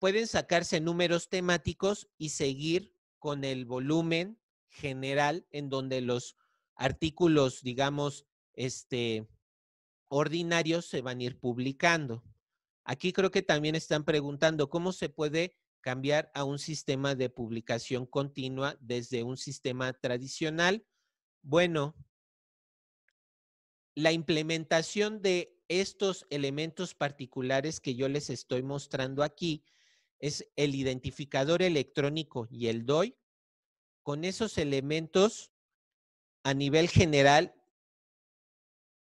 A: Pueden sacarse números temáticos y seguir con el volumen general en donde los artículos, digamos, este, ordinarios se van a ir publicando. Aquí creo que también están preguntando cómo se puede cambiar a un sistema de publicación continua desde un sistema tradicional bueno, la implementación de estos elementos particulares que yo les estoy mostrando aquí es el identificador electrónico y el DOI. Con esos elementos, a nivel general,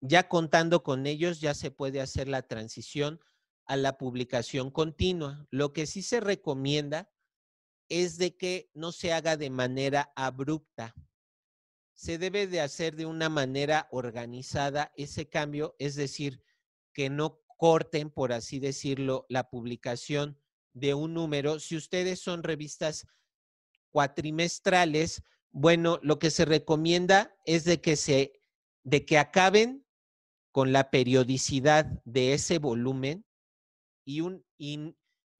A: ya contando con ellos, ya se puede hacer la transición a la publicación continua. Lo que sí se recomienda es de que no se haga de manera abrupta se debe de hacer de una manera organizada ese cambio, es decir, que no corten, por así decirlo, la publicación de un número. Si ustedes son revistas cuatrimestrales, bueno, lo que se recomienda es de que se de que acaben con la periodicidad de ese volumen y, un,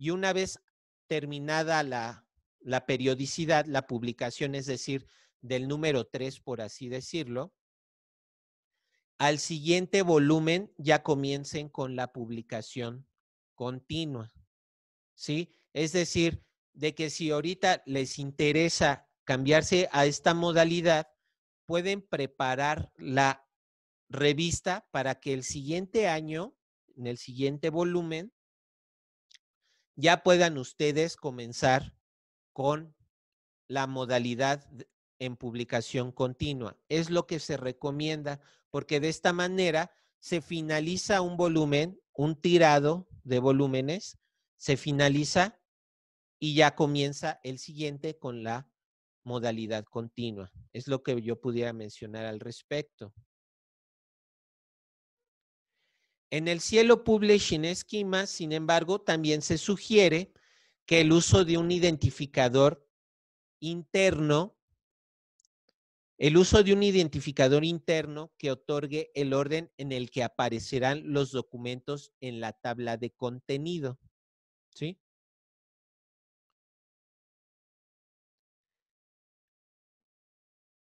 A: una vez terminada la, la periodicidad, la publicación, es decir, del número 3, por así decirlo, al siguiente volumen ya comiencen con la publicación continua. ¿Sí? Es decir, de que si ahorita les interesa cambiarse a esta modalidad, pueden preparar la revista para que el siguiente año, en el siguiente volumen, ya puedan ustedes comenzar con la modalidad en publicación continua. Es lo que se recomienda porque de esta manera se finaliza un volumen, un tirado de volúmenes, se finaliza y ya comienza el siguiente con la modalidad continua. Es lo que yo pudiera mencionar al respecto. En el Cielo Publishing esquema, sin embargo, también se sugiere que el uso de un identificador interno el uso de un identificador interno que otorgue el orden en el que aparecerán los documentos en la tabla de contenido. ¿Sí?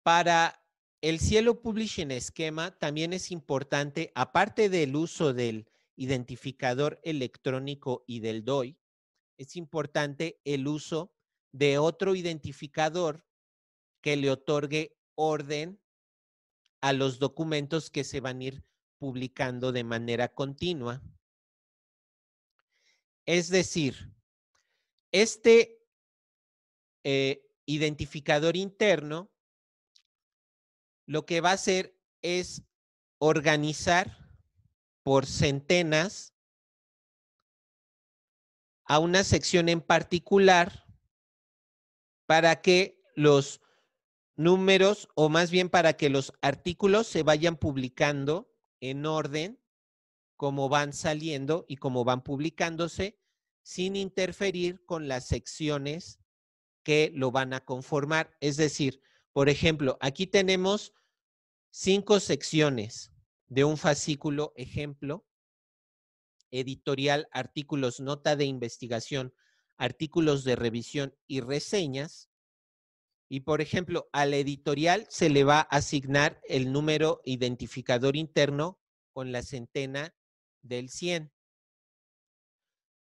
A: Para el Cielo Publishing Esquema también es importante, aparte del uso del identificador electrónico y del DOI, es importante el uso de otro identificador que le otorgue orden a los documentos que se van a ir publicando de manera continua. Es decir, este eh, identificador interno lo que va a hacer es organizar por centenas a una sección en particular para que los números o más bien para que los artículos se vayan publicando en orden como van saliendo y como van publicándose sin interferir con las secciones que lo van a conformar. Es decir, por ejemplo, aquí tenemos cinco secciones de un fascículo, ejemplo, editorial, artículos, nota de investigación, artículos de revisión y reseñas. Y, por ejemplo, a la editorial se le va a asignar el número identificador interno con la centena del 100.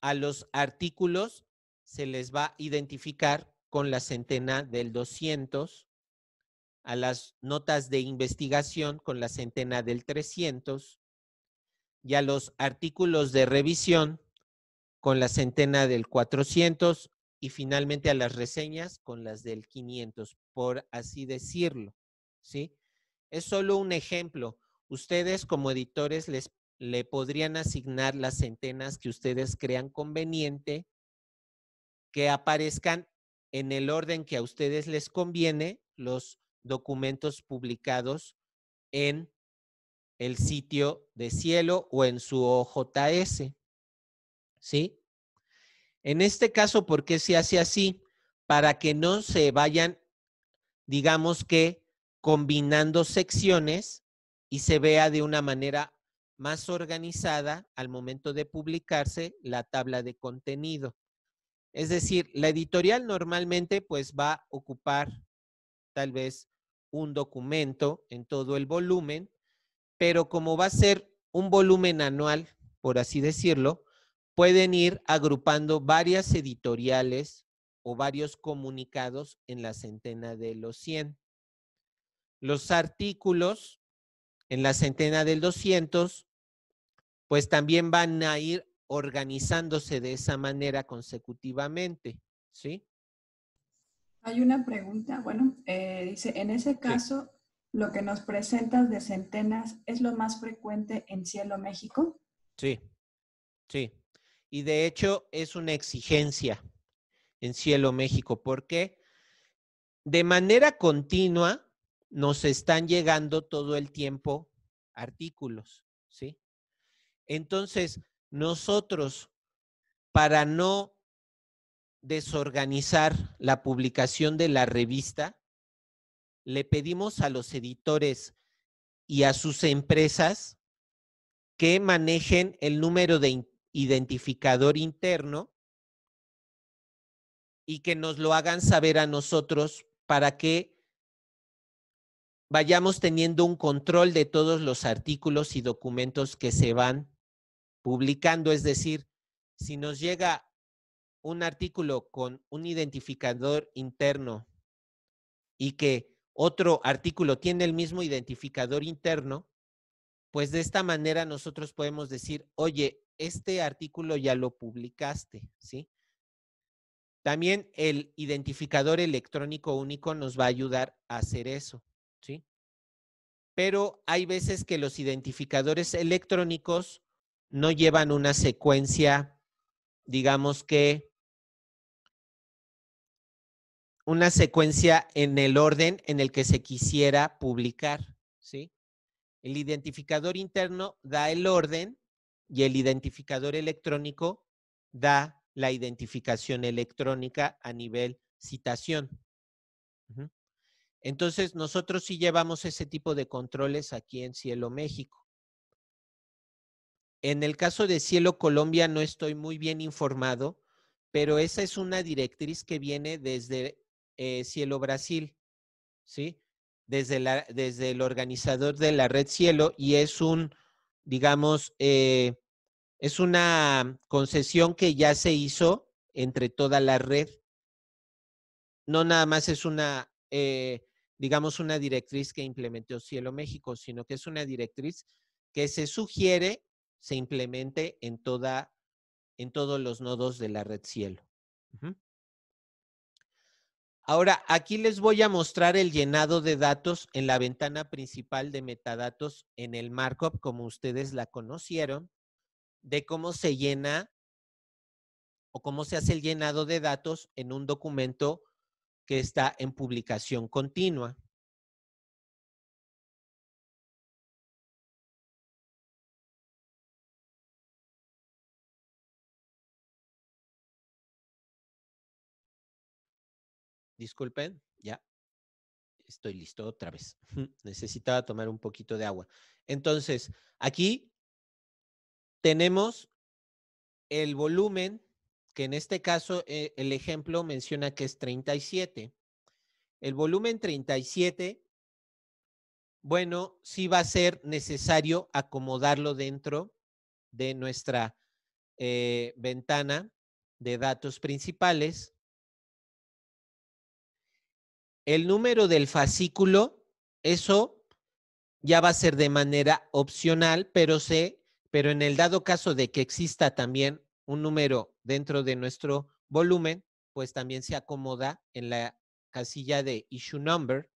A: A los artículos se les va a identificar con la centena del 200. A las notas de investigación con la centena del 300. Y a los artículos de revisión con la centena del 400 y finalmente a las reseñas con las del 500, por así decirlo, ¿sí? Es solo un ejemplo. Ustedes como editores les, le podrían asignar las centenas que ustedes crean conveniente que aparezcan en el orden que a ustedes les conviene los documentos publicados en el sitio de cielo o en su OJS. ¿Sí? En este caso, ¿por qué se hace así? Para que no se vayan, digamos que, combinando secciones y se vea de una manera más organizada al momento de publicarse la tabla de contenido. Es decir, la editorial normalmente pues va a ocupar tal vez un documento en todo el volumen, pero como va a ser un volumen anual, por así decirlo, pueden ir agrupando varias editoriales o varios comunicados en la centena de los 100. Los artículos en la centena del 200, pues también van a ir organizándose de esa manera consecutivamente, ¿sí?
B: Hay
D: una pregunta, bueno, eh, dice, en ese caso, lo que nos presentas de centenas es lo más frecuente en Cielo México.
A: Sí, sí y de hecho es una exigencia en Cielo México, porque de manera continua nos están llegando todo el tiempo artículos, ¿sí? Entonces, nosotros, para no desorganizar la publicación de la revista, le pedimos a los editores y a sus empresas que manejen el número de identificador interno y que nos lo hagan saber a nosotros para que vayamos teniendo un control de todos los artículos y documentos que se van publicando. Es decir, si nos llega un artículo con un identificador interno y que otro artículo tiene el mismo identificador interno, pues de esta manera nosotros podemos decir, oye, este artículo ya lo publicaste, ¿sí? También el identificador electrónico único nos va a ayudar a hacer eso, ¿sí? Pero hay veces que los identificadores electrónicos no llevan una secuencia, digamos que una secuencia en el orden en el que se quisiera publicar, ¿sí? El identificador interno da el orden y el identificador electrónico da la identificación electrónica a nivel citación. Entonces, nosotros sí llevamos ese tipo de controles aquí en Cielo México. En el caso de Cielo Colombia no estoy muy bien informado, pero esa es una directriz que viene desde eh, Cielo Brasil, ¿sí? Desde, la, desde, el organizador de la red Cielo y es un, digamos, eh, es una concesión que ya se hizo entre toda la red. No nada más es una, eh, digamos, una directriz que implementó Cielo México, sino que es una directriz que se sugiere se implemente en, toda, en todos los nodos de la red Cielo. Ahora, aquí les voy a mostrar el llenado de datos en la ventana principal de metadatos en el markup, como ustedes la conocieron de cómo se llena o cómo se hace el llenado de datos en un documento que está en publicación continua.
B: Disculpen,
A: ya estoy listo otra vez. Necesitaba tomar un poquito de agua. Entonces, aquí tenemos el volumen, que en este caso eh, el ejemplo menciona que es 37. El volumen 37, bueno, sí va a ser necesario acomodarlo dentro de nuestra eh, ventana de datos principales. El número del fascículo, eso ya va a ser de manera opcional, pero se pero en el dado caso de que exista también un número dentro de nuestro volumen, pues también se acomoda en la casilla de issue number.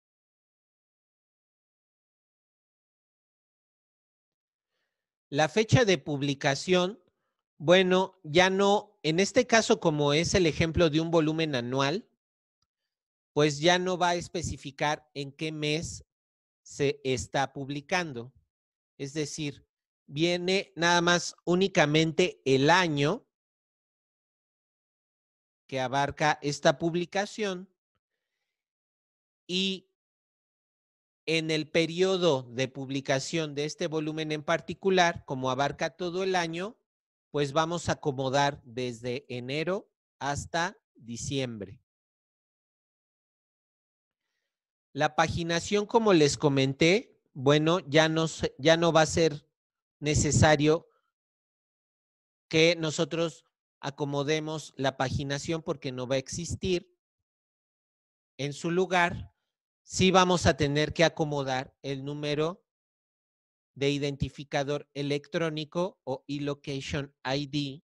A: La fecha de publicación, bueno, ya no, en este caso como es el ejemplo de un volumen anual, pues ya no va a especificar en qué mes se está publicando. Es decir, viene nada más únicamente el año que abarca esta publicación y en el periodo de publicación de este volumen en particular, como abarca todo el año, pues vamos a acomodar desde enero hasta diciembre. La paginación, como les comenté, bueno, ya no, ya no va a ser necesario que nosotros acomodemos la paginación porque no va a existir en su lugar. Sí vamos a tener que acomodar el número de identificador electrónico o e-location ID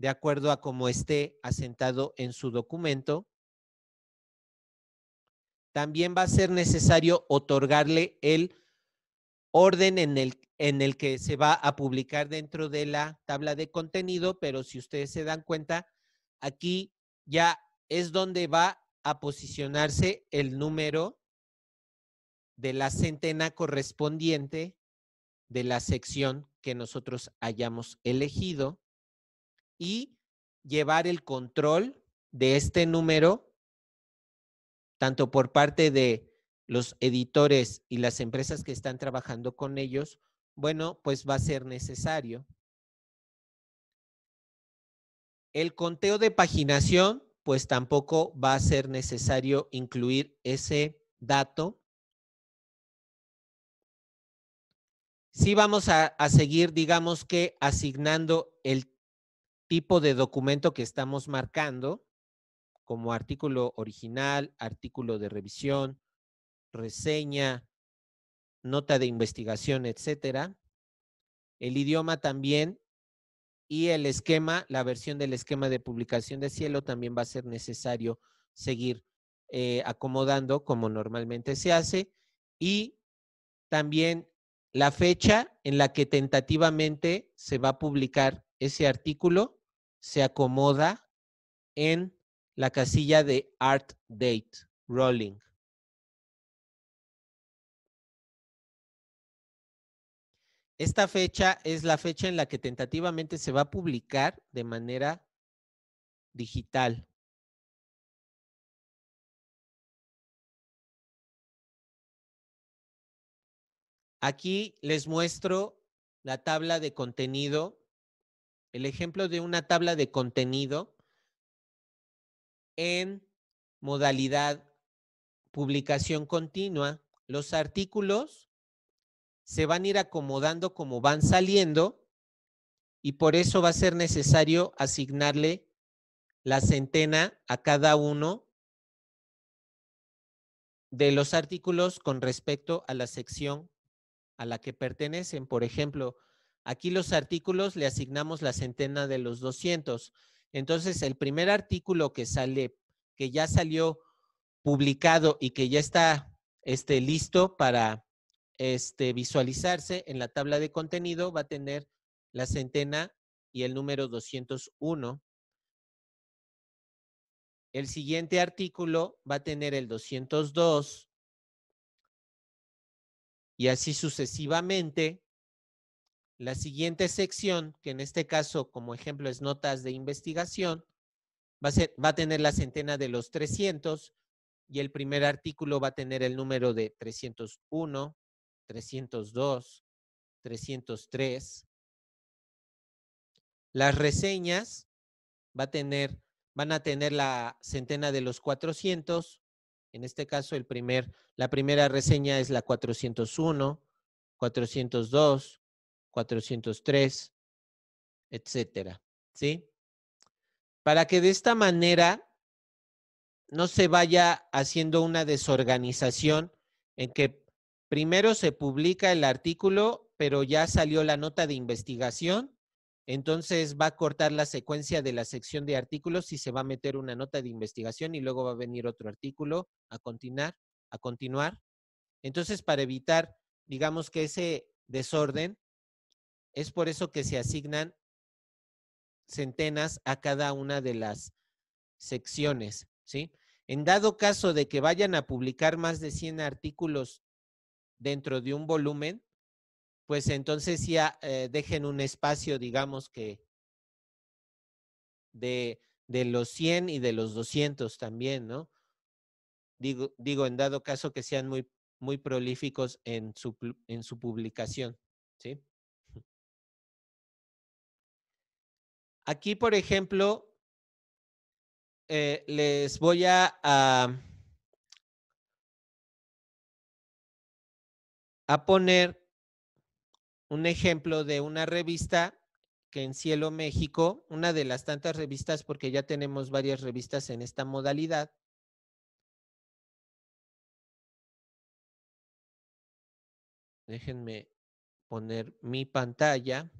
A: de acuerdo a cómo esté asentado en su documento. También va a ser necesario otorgarle el orden en el, en el que se va a publicar dentro de la tabla de contenido, pero si ustedes se dan cuenta, aquí ya es donde va a posicionarse el número de la centena correspondiente de la sección que nosotros hayamos elegido y llevar el control de este número, tanto por parte de los editores y las empresas que están trabajando con ellos, bueno, pues va a ser necesario. El conteo de paginación, pues tampoco va a ser necesario incluir ese dato. Si vamos a, a seguir, digamos que, asignando el tipo de documento que estamos marcando como artículo original, artículo de revisión, reseña, nota de investigación, etcétera. El idioma también y el esquema, la versión del esquema de publicación de cielo también va a ser necesario seguir eh, acomodando como normalmente se hace y también la fecha en la que tentativamente se va a publicar ese artículo se acomoda en la casilla de Art Date Rolling. Esta fecha es la fecha en la que tentativamente se va a publicar de manera digital. Aquí les muestro la tabla de contenido, el ejemplo de una tabla de contenido en modalidad publicación continua. Los artículos se van a ir acomodando como van saliendo y por eso va a ser necesario asignarle la centena a cada uno de los artículos con respecto a la sección a la que pertenecen. Por ejemplo, aquí los artículos le asignamos la centena de los 200. Entonces, el primer artículo que sale, que ya salió publicado y que ya está este, listo para este, visualizarse en la tabla de contenido, va a tener la centena y el número 201. El siguiente artículo va a tener el 202 y así sucesivamente. La siguiente sección, que en este caso como ejemplo es notas de investigación, va a, va a tener la centena de los 300 y el primer artículo va a tener el número de 301. 302, 303. Las reseñas va a tener, van a tener la centena de los 400. En este caso, el primer, la primera reseña es la 401, 402, 403, etcétera. ¿Sí? Para que de esta manera no se vaya haciendo una desorganización en que primero se publica el artículo, pero ya salió la nota de investigación, entonces va a cortar la secuencia de la sección de artículos y se va a meter una nota de investigación y luego va a venir otro artículo a continuar, a continuar. Entonces, para evitar, digamos que ese desorden, es por eso que se asignan centenas a cada una de las secciones, ¿sí? En dado caso de que vayan a publicar más de 100 artículos dentro de un volumen, pues entonces ya ah, eh, dejen un espacio, digamos que de, de, los 100 y de los 200 también, ¿no? Digo, digo en dado caso que sean muy, muy prolíficos en su, en su publicación, ¿sí?
B: Aquí, por ejemplo, eh, les voy a
A: a poner un ejemplo de una revista que en Cielo México, una de las tantas revistas, porque ya tenemos varias revistas en esta modalidad,
B: Déjenme poner mi pantalla.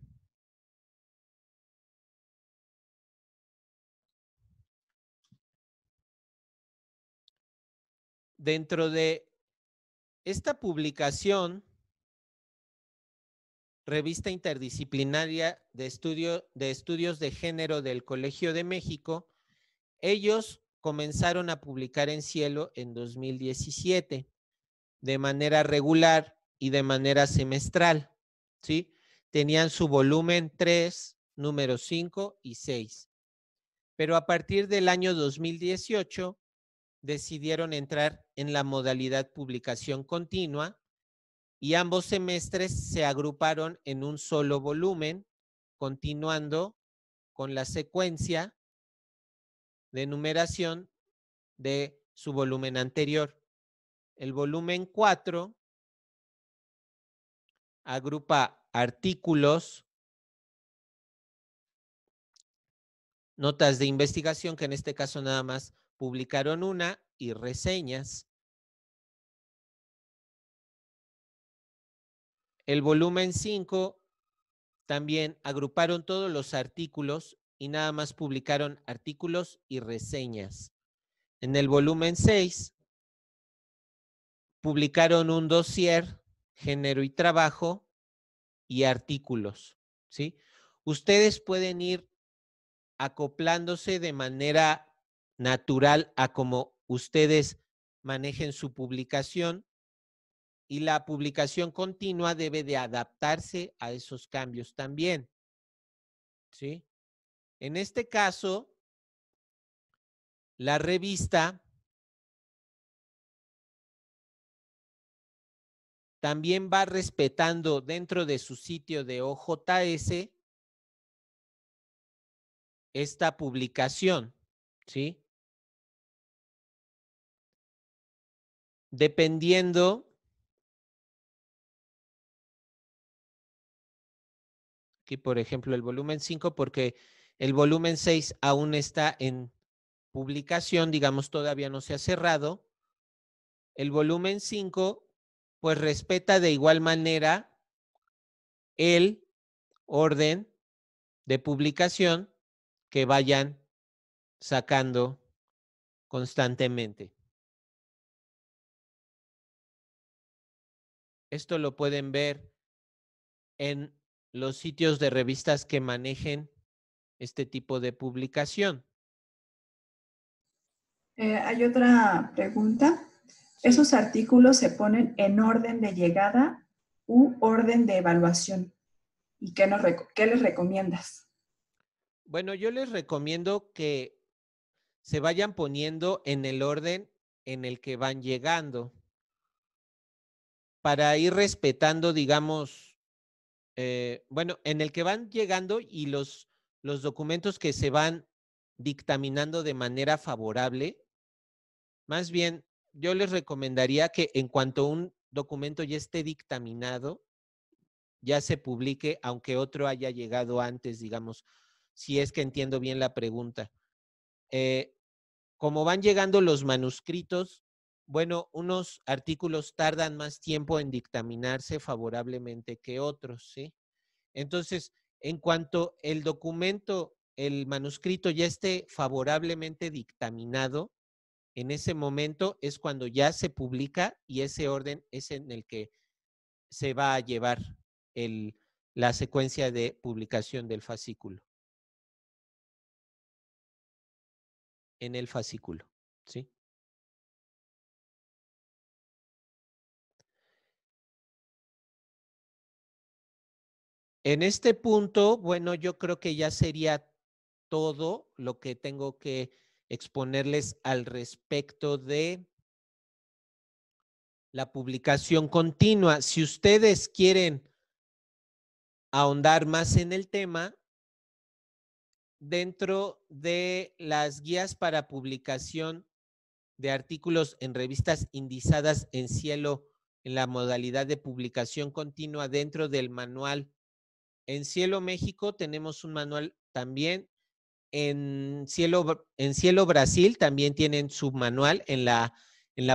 A: Dentro de esta publicación, Revista Interdisciplinaria de, Estudios de Género del Colegio de México, ellos comenzaron a publicar en Cielo en 2017 de manera regular y de manera semestral, ¿sí? Tenían su volumen 3, número 5 y 6. Pero a partir del año 2018 decidieron entrar en la modalidad publicación continua y ambos semestres se agruparon en un solo volumen, continuando con la secuencia de numeración de su volumen anterior. El volumen 4 agrupa artículos, notas de investigación, que en este caso nada más publicaron una y reseñas. El volumen 5 también agruparon todos los artículos y nada más publicaron artículos y reseñas. En el volumen 6 publicaron un dossier, género y trabajo y artículos, ¿sí? Ustedes pueden ir acoplándose de manera natural a como ustedes manejen su publicación y la publicación continua debe de adaptarse a esos cambios también. ¿Sí? En este caso, la revista también va respetando dentro de su sitio de OJS esta publicación, ¿sí?
B: dependiendo
A: aquí por ejemplo el volumen 5 porque el volumen 6 aún está en publicación, digamos todavía no se ha cerrado. El volumen 5 pues respeta de igual manera el orden de publicación que vayan sacando
B: constantemente.
A: Esto lo pueden ver en los sitios de revistas que manejen este tipo de publicación.
B: Eh,
D: hay otra pregunta. ¿Esos artículos se ponen en orden de llegada u orden de evaluación? ¿Y qué, qué les recomiendas?
A: Bueno, yo les recomiendo que se vayan poniendo en el orden en el que van llegando para ir respetando, digamos, eh, bueno, en el que van llegando y los, los documentos que se van dictaminando de manera favorable, más bien yo les recomendaría que en cuanto un documento ya esté dictaminado, ya se publique, aunque otro haya llegado antes, digamos, si es que entiendo bien la pregunta. Eh, como van llegando los manuscritos, bueno, unos artículos tardan más tiempo en dictaminarse favorablemente que otros, ¿sí? Entonces, en cuanto el documento, el manuscrito ya esté favorablemente dictaminado, en ese momento es cuando ya se publica y ese orden es en el que se va a llevar la secuencia de publicación del fascículo. En el fascículo, ¿sí? En este punto, bueno, yo creo que ya sería todo lo que tengo que exponerles al respecto de la publicación continua. Si ustedes quieren ahondar más en el tema, dentro de las guías para publicación de artículos en revistas indizadas en cielo en la modalidad de publicación continua dentro del manual en Cielo México tenemos un manual también. En Cielo, en Cielo Brasil también tienen su manual en la,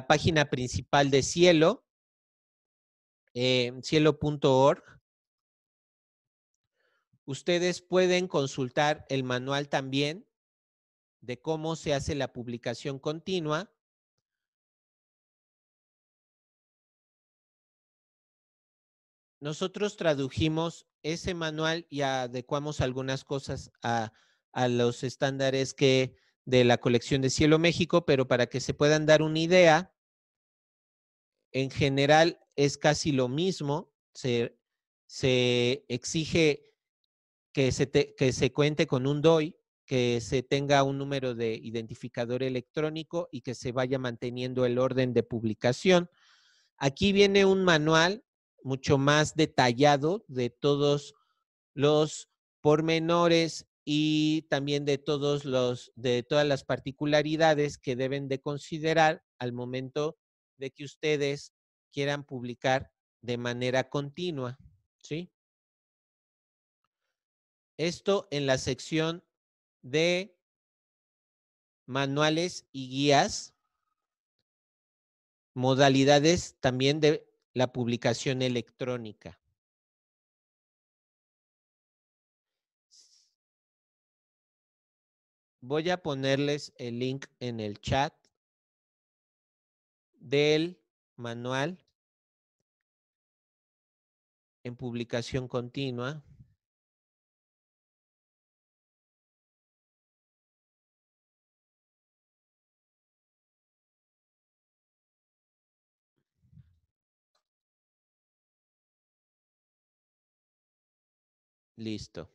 A: página principal de Cielo, eh, cielo.org. Ustedes pueden consultar el manual también de cómo se hace la publicación continua. Nosotros tradujimos ese manual y adecuamos algunas cosas a, los estándares que de la colección de Cielo México, pero para que se puedan dar una idea, en general es casi lo mismo. Se, exige que que se cuente con un DOI, que se tenga un número de identificador electrónico y que se vaya manteniendo el orden de publicación. Aquí viene un manual mucho más detallado de todos los pormenores y también de todos los de todas las particularidades que deben de considerar al momento de que ustedes quieran publicar de manera continua, ¿sí? Esto en la sección de manuales y guías, modalidades también de la publicación electrónica.
B: Voy a ponerles el link en el chat del manual en publicación continua. Listo.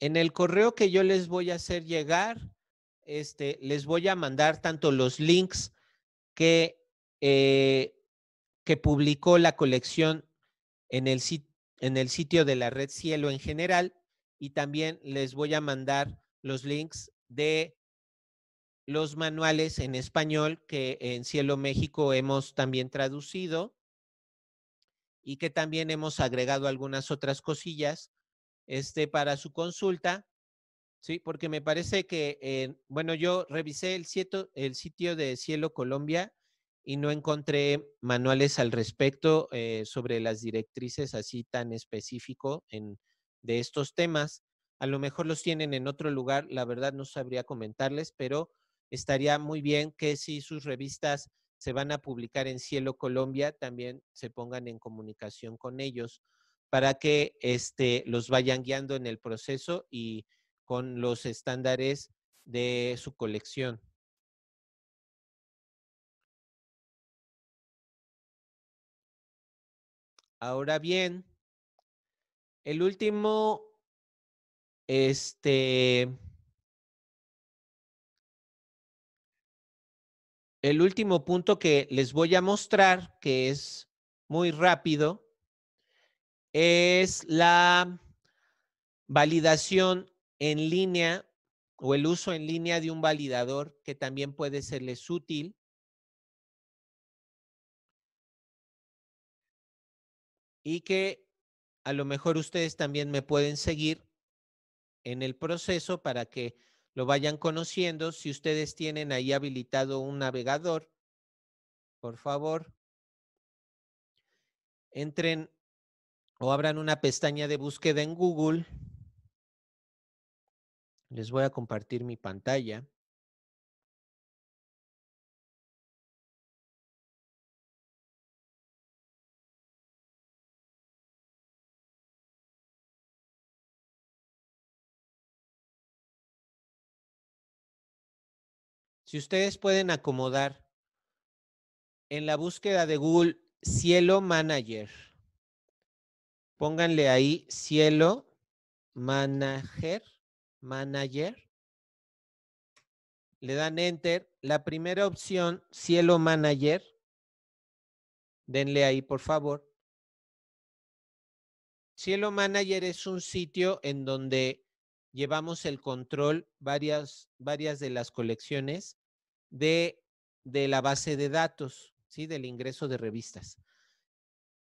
A: En el correo que yo les voy a hacer llegar, este, les voy a mandar tanto los links que, eh, que publicó la colección en el sitio de la red Cielo en general y también les voy a mandar los links de los manuales en español que en Cielo México hemos también traducido y que también hemos agregado algunas otras cosillas este, para su consulta, ¿sí? Porque me parece que, eh, bueno, yo revisé el, sitio, el sitio de Cielo Colombia y no encontré manuales al respecto eh, sobre las directrices así tan específico en, de estos temas. A lo mejor los tienen en otro lugar, la verdad no sabría comentarles, pero estaría muy bien que si sus revistas se van a publicar en Cielo Colombia, también se pongan en comunicación con ellos para que este, los vayan guiando en el proceso y con los estándares de su colección.
B: Ahora bien, el último, este,
A: el último punto que les voy a mostrar, que es muy rápido, es la validación en línea o el uso en línea de un validador que también puede serles útil. Y que a lo mejor ustedes también me pueden seguir en el proceso para que lo vayan conociendo. Si ustedes tienen ahí habilitado un navegador, por favor, entren o abran una pestaña de búsqueda en Google. Les voy a compartir mi pantalla. Si ustedes pueden acomodar en la búsqueda de Google Cielo Manager, pónganle ahí Cielo Manager, Manager. Le dan Enter. La primera opción, Cielo Manager. Denle ahí, por favor. Cielo Manager es un sitio en donde llevamos el control varias, varias de las colecciones de, de la base de datos, ¿sí? Del ingreso de revistas.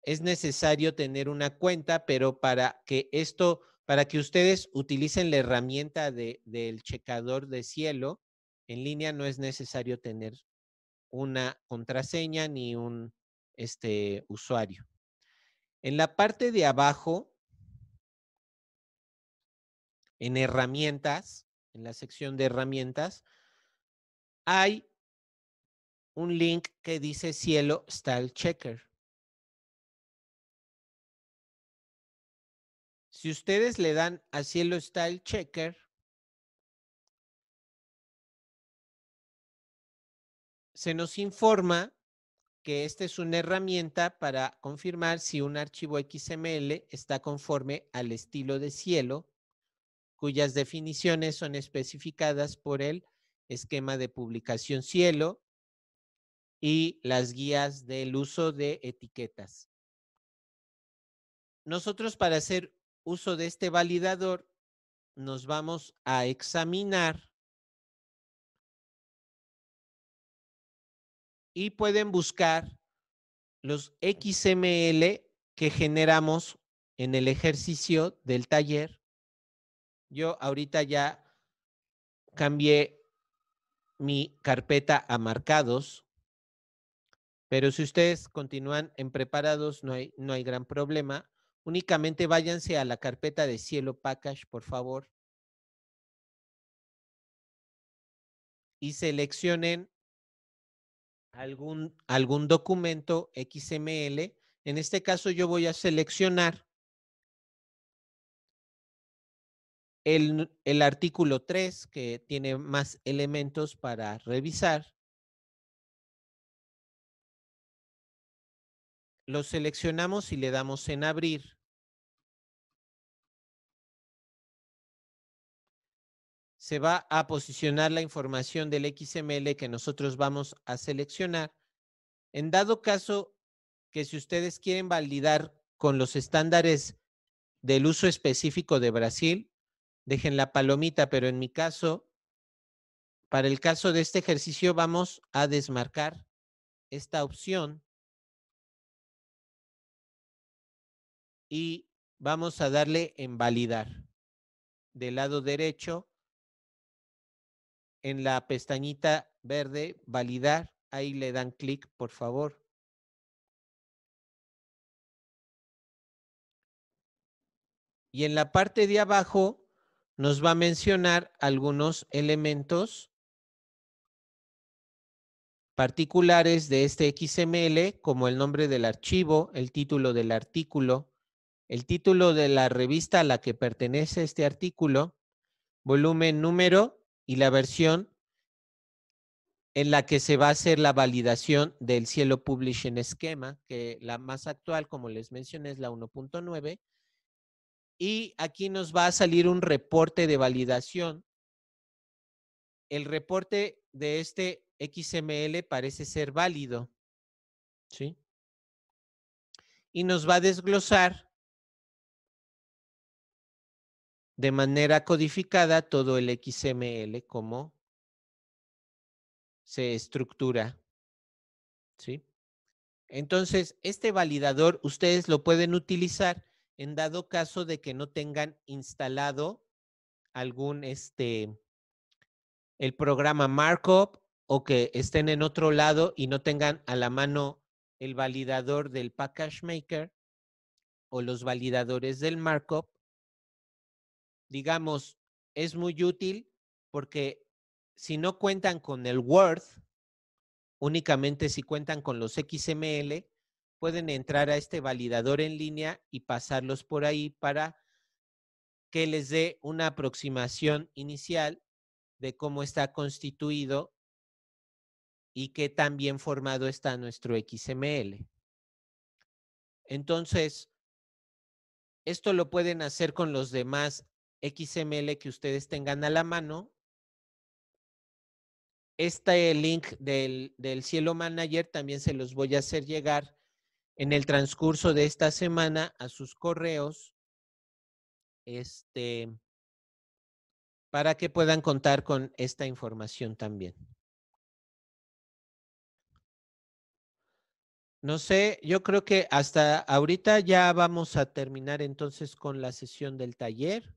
A: Es necesario tener una cuenta, pero para que esto, para que ustedes utilicen la herramienta del checador de cielo en línea, no es necesario tener una contraseña ni un este, usuario. En la parte de abajo, en herramientas, en la sección de herramientas, hay un link que dice Cielo Style Checker.
B: Si ustedes le dan a Cielo Style Checker,
A: se nos informa que esta es una herramienta para confirmar si un archivo XML está conforme al estilo de cielo, cuyas definiciones son especificadas por el esquema de publicación cielo y las guías del uso de etiquetas. Nosotros para hacer uso de este validador
B: nos vamos a examinar
A: y pueden buscar los XML que generamos en el ejercicio del taller. Yo ahorita ya cambié mi carpeta a marcados, pero si ustedes continúan en preparados, no hay, no hay gran problema. Únicamente váyanse a la carpeta de Cielo Package, por favor. Y seleccionen algún, algún documento XML. En este caso yo voy a seleccionar El, artículo 3, que tiene más elementos para revisar, lo seleccionamos y le damos en abrir. Se va a posicionar la información del XML que nosotros vamos a seleccionar. En dado caso que si ustedes quieren validar con los estándares del uso específico de Brasil, dejen la palomita, pero en mi caso, para el caso de este ejercicio vamos a desmarcar esta opción y vamos a darle en validar del lado derecho en la pestañita verde validar. Ahí le dan clic, por favor. Y en la parte de abajo nos va a mencionar algunos elementos particulares de este XML, como el nombre del archivo, el título del artículo, el título de la revista a la que pertenece este artículo, volumen, número y la versión en la que se va a hacer la validación del Cielo Publishing Schema, que la más actual, como les mencioné, es la 1.9 y aquí nos va a salir un reporte de validación. El reporte de este XML parece ser válido. ¿Sí?
B: Y nos va a desglosar
A: de manera codificada todo el XML como se estructura. ¿Sí? Entonces, este validador ustedes lo pueden utilizar en dado caso de que no tengan instalado algún, este, el programa markup o que estén en otro lado y no tengan a la mano el validador del package maker o los validadores del markup, digamos, es muy útil porque si no cuentan con el Word, únicamente si cuentan con los XML, pueden entrar a este validador en línea y pasarlos por ahí para que les dé una aproximación inicial de cómo está constituido y qué tan bien formado está nuestro XML. Entonces, esto lo pueden hacer con los demás XML que ustedes tengan a la mano. Este link del, del Cielo Manager también se los voy a hacer llegar en el transcurso de esta semana a sus correos, este, para que puedan contar con esta información también. No sé, yo creo que hasta ahorita ya vamos a terminar entonces con la sesión del taller.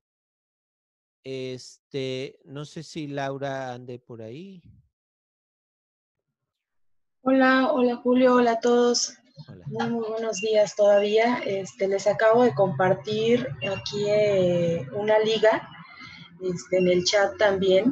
A: Este, no sé si Laura ande por ahí.
D: Hola, hola Julio, hola a todos. Muy buenos días todavía. Este, les acabo de compartir aquí eh, una liga este, en el chat también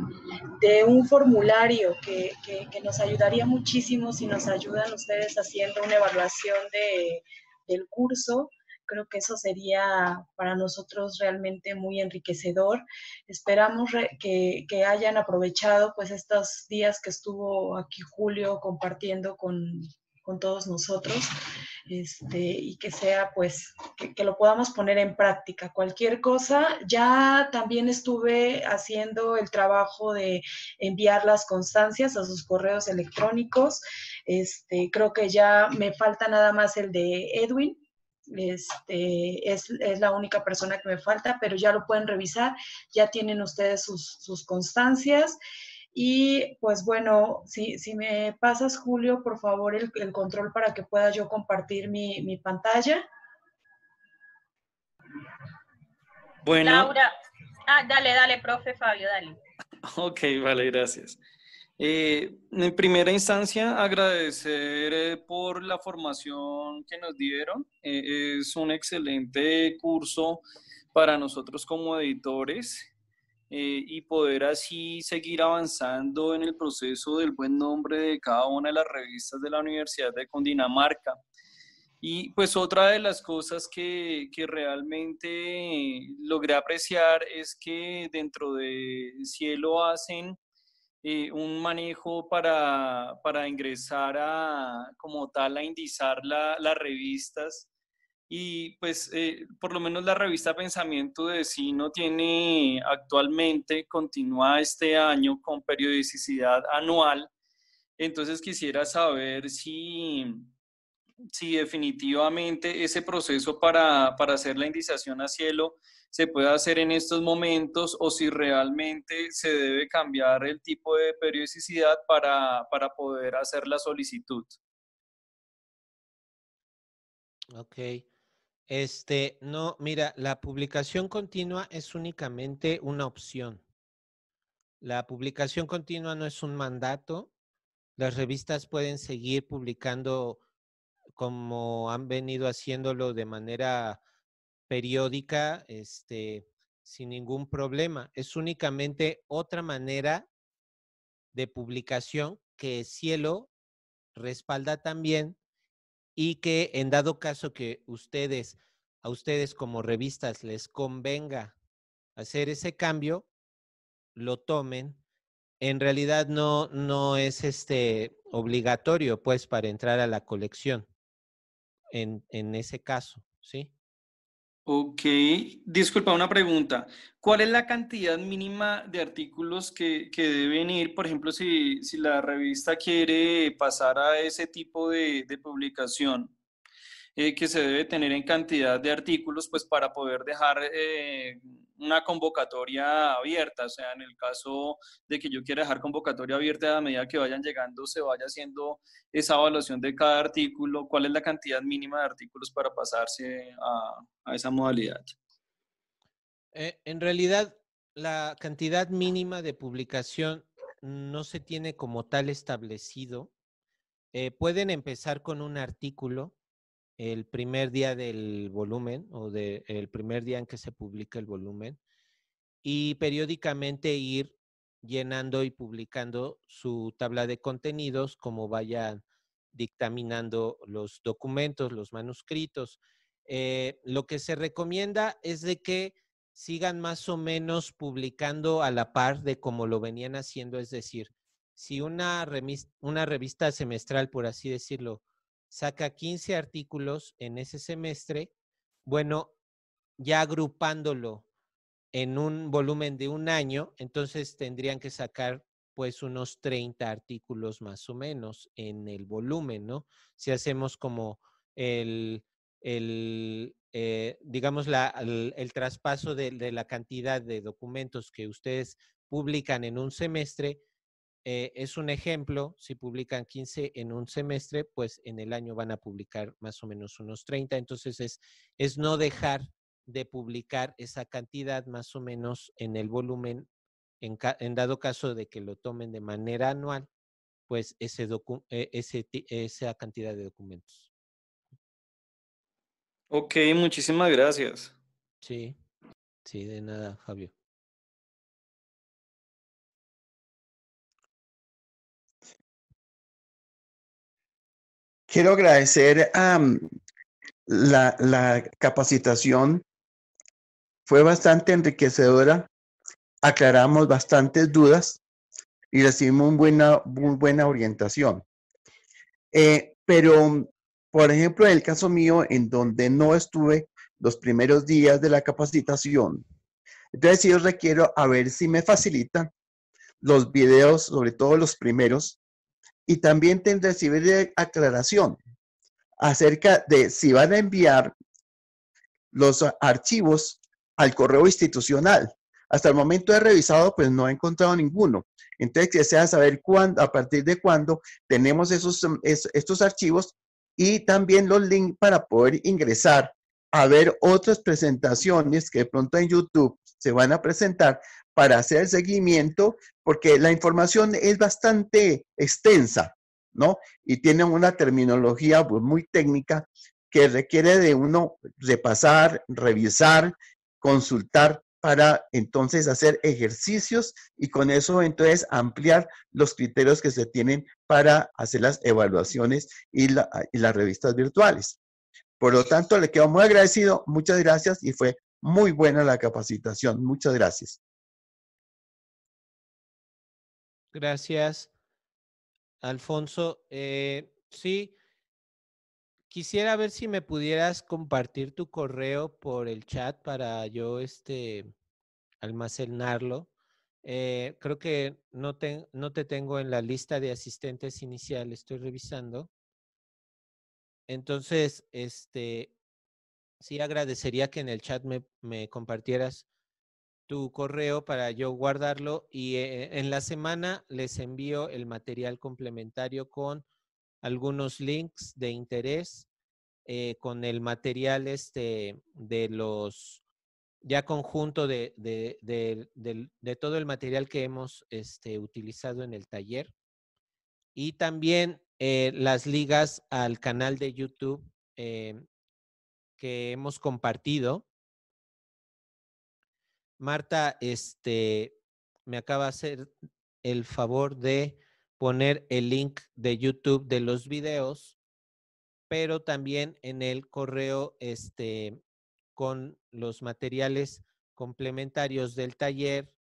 D: de un formulario que, que, que, nos ayudaría muchísimo si nos ayudan ustedes haciendo una evaluación de, del curso. Creo que eso sería para nosotros realmente muy enriquecedor. Esperamos que, que hayan aprovechado pues estos días que estuvo aquí Julio compartiendo con, con todos nosotros este, y que sea, pues, que, lo podamos poner en práctica. Cualquier cosa, ya también estuve haciendo el trabajo de enviar las constancias a sus correos electrónicos. Este, creo que ya me falta nada más el de Edwin, este, es, la única persona que me falta, pero ya lo pueden revisar, ya tienen ustedes sus, sus constancias y pues bueno, si, me pasas, Julio, por favor, el, control para que pueda yo compartir mi, pantalla.
E: Bueno. Laura.
C: Ah, dale, dale, profe Fabio, dale.
E: Ok, vale, gracias. Eh, en primera instancia, agradecer eh, por la formación que nos dieron. Eh, es un excelente curso para nosotros como editores. Eh, y poder así seguir avanzando en el proceso del buen nombre de cada una de las revistas de la Universidad de Condinamarca. Y pues otra de las cosas que, realmente logré apreciar es que dentro de Cielo hacen eh, un manejo para, ingresar a, como tal, a indizar las revistas y pues eh, por lo menos la revista Pensamiento de Sino tiene actualmente, continúa este año con periodicidad anual. Entonces quisiera saber si, si definitivamente ese proceso para, para hacer la indicación a cielo se puede hacer en estos momentos o si realmente se debe cambiar el tipo de periodicidad para, para poder hacer la solicitud.
A: Okay. Este, no, mira, la publicación continua es únicamente una opción. La publicación continua no es un mandato. Las revistas pueden seguir publicando como han venido haciéndolo de manera periódica, este, sin ningún problema. Es únicamente otra manera de publicación que Cielo respalda también y que en dado caso que ustedes, a ustedes como revistas les convenga hacer ese cambio, lo tomen. En realidad no, no es este obligatorio, pues, para entrar a la colección en, en ese caso, ¿sí?
E: Ok, disculpa, una pregunta. ¿Cuál es la cantidad mínima de artículos que, deben ir, por ejemplo, si, si, la revista quiere pasar a ese tipo de publicación? Eh, que se debe tener en cantidad de artículos pues para poder dejar eh, una convocatoria abierta, o sea, en el caso de que yo quiera dejar convocatoria abierta a medida que vayan llegando, se vaya haciendo esa evaluación de cada artículo, cuál es la cantidad mínima de artículos para pasarse
A: a, esa modalidad. Eh, en realidad, la cantidad mínima de publicación no se tiene como tal establecido. pueden empezar con un artículo, el primer día del volumen o del primer día en que se publica el volumen y periódicamente ir llenando y publicando su tabla de contenidos como vayan dictaminando los documentos, los manuscritos. Eh, lo que se recomienda es de que sigan más o menos publicando a la par de como lo venían haciendo, es decir, si una revista semestral, por así decirlo, saca 15 artículos en ese semestre, bueno, ya agrupándolo en un volumen de un año, entonces tendrían que sacar pues unos 30 artículos más o menos en el volumen, ¿no? Si hacemos como el, eh, digamos, la, el, traspaso de la cantidad de documentos que ustedes publican en un semestre eh, es un ejemplo, si publican 15 en un semestre, pues en el año van a publicar más o menos unos 30. Entonces es, es no dejar de publicar esa cantidad más o menos en el volumen, en, dado caso de que lo tomen de manera anual, pues ese eh, esa cantidad de documentos.
B: Ok, muchísimas gracias.
A: Sí, sí, de nada, Fabio.
B: Quiero agradecer a
F: la, capacitación. Fue bastante enriquecedora. Aclaramos bastantes dudas y recibimos una buena, buena orientación. Eh, pero, por ejemplo, en el caso mío, en donde no estuve los primeros días de la capacitación, entonces yo requiero a ver si me facilitan los videos, sobre todo los primeros, y también tendrá recibir aclaración acerca de si van a enviar los archivos al correo institucional. Hasta el momento he revisado, pues no he encontrado ninguno. Entonces, desea saber cuándo, a partir de cuándo tenemos esos, estos archivos y también los links para poder ingresar a ver otras presentaciones que pronto en YouTube se van a presentar para hacer el seguimiento, porque la información es bastante extensa, ¿no? Y tiene una terminología pues, muy técnica que requiere de uno repasar, revisar, consultar para entonces hacer ejercicios y con eso entonces ampliar los criterios que se tienen para hacer las evaluaciones y, y las revistas virtuales. Por lo
B: tanto, le quedo muy agradecido, muchas gracias y fue muy buena la capacitación. Muchas gracias. Gracias,
A: Alfonso. Eh, sí, quisiera ver si me pudieras compartir tu correo por el chat para yo este, almacenarlo. Eh, creo que no te, tengo en la lista de asistentes inicial, estoy revisando. Entonces, este, sí agradecería que en el chat me compartieras tu correo para yo guardarlo y eh, en la semana les envío el material complementario con algunos links de interés, eh, con el material este de los ya conjunto de, todo el material que hemos este, utilizado en el taller y también eh, las ligas al canal de YouTube que hemos compartido Marta, este, me acaba de hacer el favor de poner el link de YouTube de los videos, pero también en el correo este, con los materiales complementarios del taller.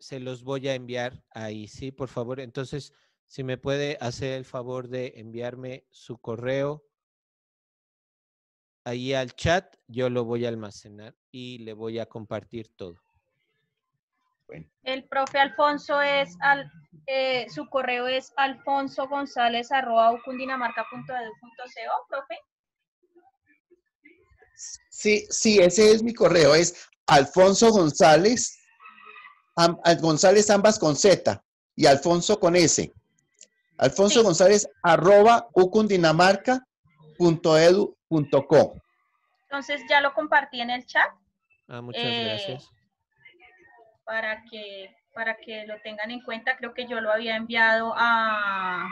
A: Se los voy a enviar ahí, ¿sí? Por favor. Entonces, si me puede hacer el favor de enviarme su correo ahí al chat, yo lo voy a almacenar y le voy a compartir todo.
C: El profe Alfonso es, al, eh, su correo es Alfonso alfonsogonzalez.cundinamarca.edu.co, profe.
F: Sí, sí, ese es mi correo, es Alfonso González, González ambas con Z y Alfonso con S. Alfonso González arroba ucundinamarca.edu .co.
C: Entonces ya lo compartí en el chat.
F: Ah,
B: muchas eh, gracias.
C: Para que, para que lo tengan en cuenta, creo que yo lo había enviado a,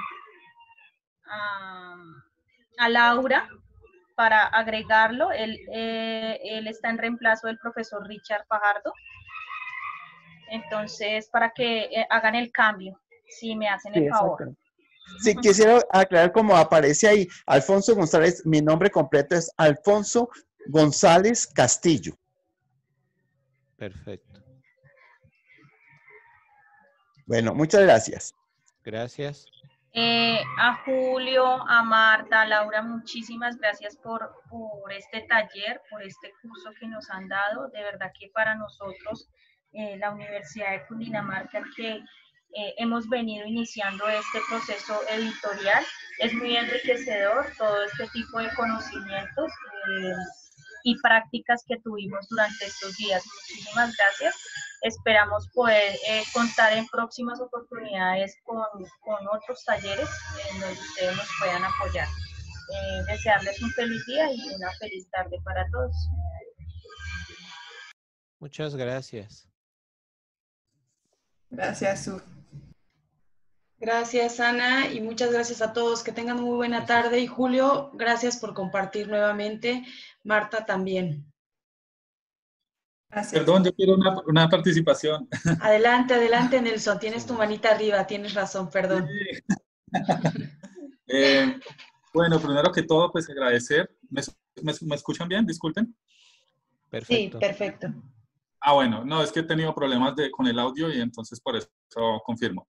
C: a, Laura para agregarlo. Él, eh, él está en reemplazo del profesor Richard Fajardo. Entonces, para que eh, hagan el cambio, si me hacen el favor.
F: Sí, quisiera aclarar cómo aparece ahí. Alfonso González, mi nombre completo es Alfonso González Castillo.
A: Perfecto. Bueno, muchas gracias. Gracias.
C: Eh, a Julio, a Marta, a Laura, muchísimas gracias por, este taller, por este curso que nos han dado. De verdad que para nosotros, eh, la Universidad de Cundinamarca, que eh, hemos venido iniciando este proceso editorial. Es muy enriquecedor todo este tipo de conocimientos eh, y prácticas que tuvimos durante estos días. Muchísimas gracias. Esperamos poder eh, contar en próximas oportunidades con, otros talleres en donde ustedes nos puedan apoyar. desearles un feliz día y una feliz tarde para todos.
A: Muchas gracias. Gracias,
D: Gracias, Ana, y muchas gracias a todos. Que tengan muy buena tarde. Y Julio, gracias por compartir nuevamente. Marta también.
G: Perdón, yo quiero una, participación.
D: Adelante, adelante, Nelson. Tienes tu manita arriba, tienes razón, perdón.
G: Eh, bueno, primero que todo, pues agradecer. ¿Me, escuchan bien? Disculpen. Perfecto. Sí, perfecto. Ah, bueno, no, es que he tenido problemas de, con el audio y entonces por eso confirmo.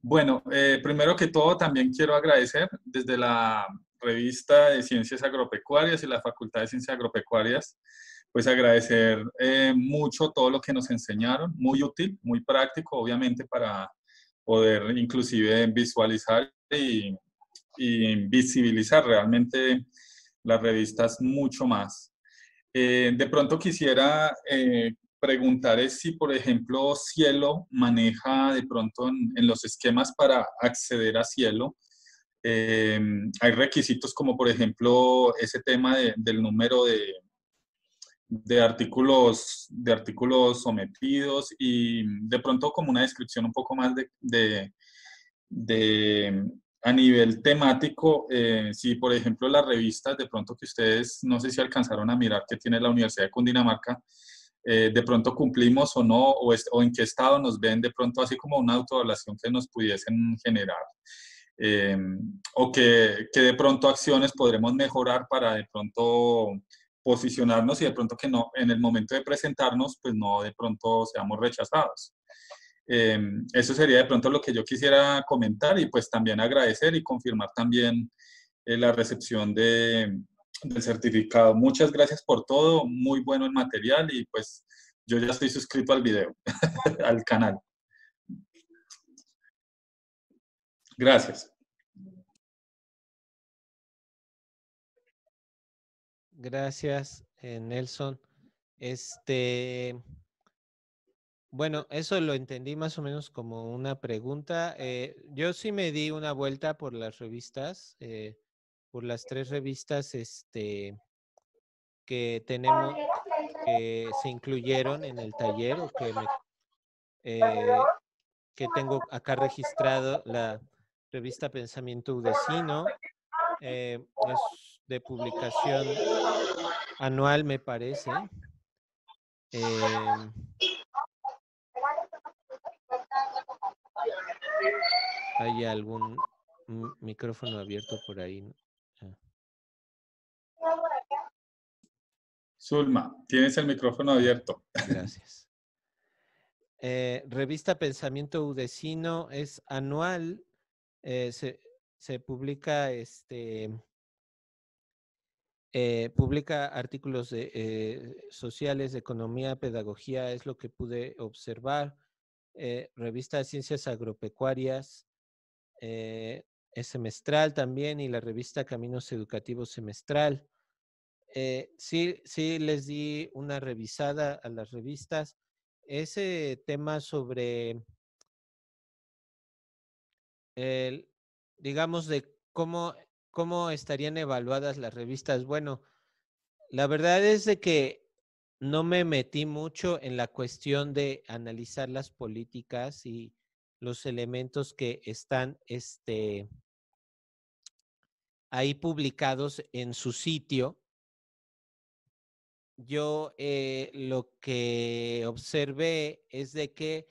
G: Bueno, eh, primero que todo también quiero agradecer desde la revista de Ciencias Agropecuarias y la Facultad de Ciencias Agropecuarias, pues agradecer eh, mucho todo lo que nos enseñaron, muy útil, muy práctico, obviamente, para poder inclusive visualizar y, visibilizar realmente las revistas mucho más. Eh, de pronto quisiera preguntar es si, por ejemplo, Cielo maneja de pronto en, los esquemas para acceder a Cielo. Eh, hay requisitos como, por ejemplo, ese tema del número de, de, artículos, de artículos sometidos y de pronto como una descripción un poco más de, de, a nivel temático, eh, si por ejemplo las revistas de pronto que ustedes no sé si alcanzaron a mirar que tiene la Universidad de Cundinamarca, eh, de pronto cumplimos o no, o, en qué estado nos ven de pronto, así como una autoevaluación que nos pudiesen generar. Em, o que, de pronto acciones podremos mejorar para de pronto posicionarnos y de pronto que no, en el momento de presentarnos, pues no de pronto seamos rechazados. Em, eso sería de pronto lo que yo quisiera comentar y pues también agradecer y confirmar también eh, la recepción de, del certificado. Muchas gracias por todo, muy bueno el material y pues
B: yo ya estoy suscrito al video, al canal. Gracias.
A: Gracias, eh, Nelson. Este, bueno, eso lo entendí más o menos como una pregunta. Eh, yo sí me di una vuelta por las revistas. Eh, por las tres revistas este, que tenemos, que se incluyeron en el taller eh, que, tengo acá registrado la revista Pensamiento Udecino, eh, es de publicación anual me parece. Em, hay algún micrófono abierto por ahí. Zulma, tienes el micrófono abierto. Gracias. Eh, revista Pensamiento Udecino es anual, eh, se, publica este eh, publica artículos de, sociales, economía, pedagogía, es lo que pude observar. revista de Ciencias Agropecuarias es semestral también y la revista Caminos Educativos Semestral. Eh, sí, sí les di una revisada a las revistas. Ese tema sobre digamos, de cómo, cómo estarían evaluadas las revistas. Bueno, la verdad es que no me metí mucho en la cuestión de analizar las políticas y los elementos que están este, ahí publicados en su sitio yo eh, lo que observé es de que,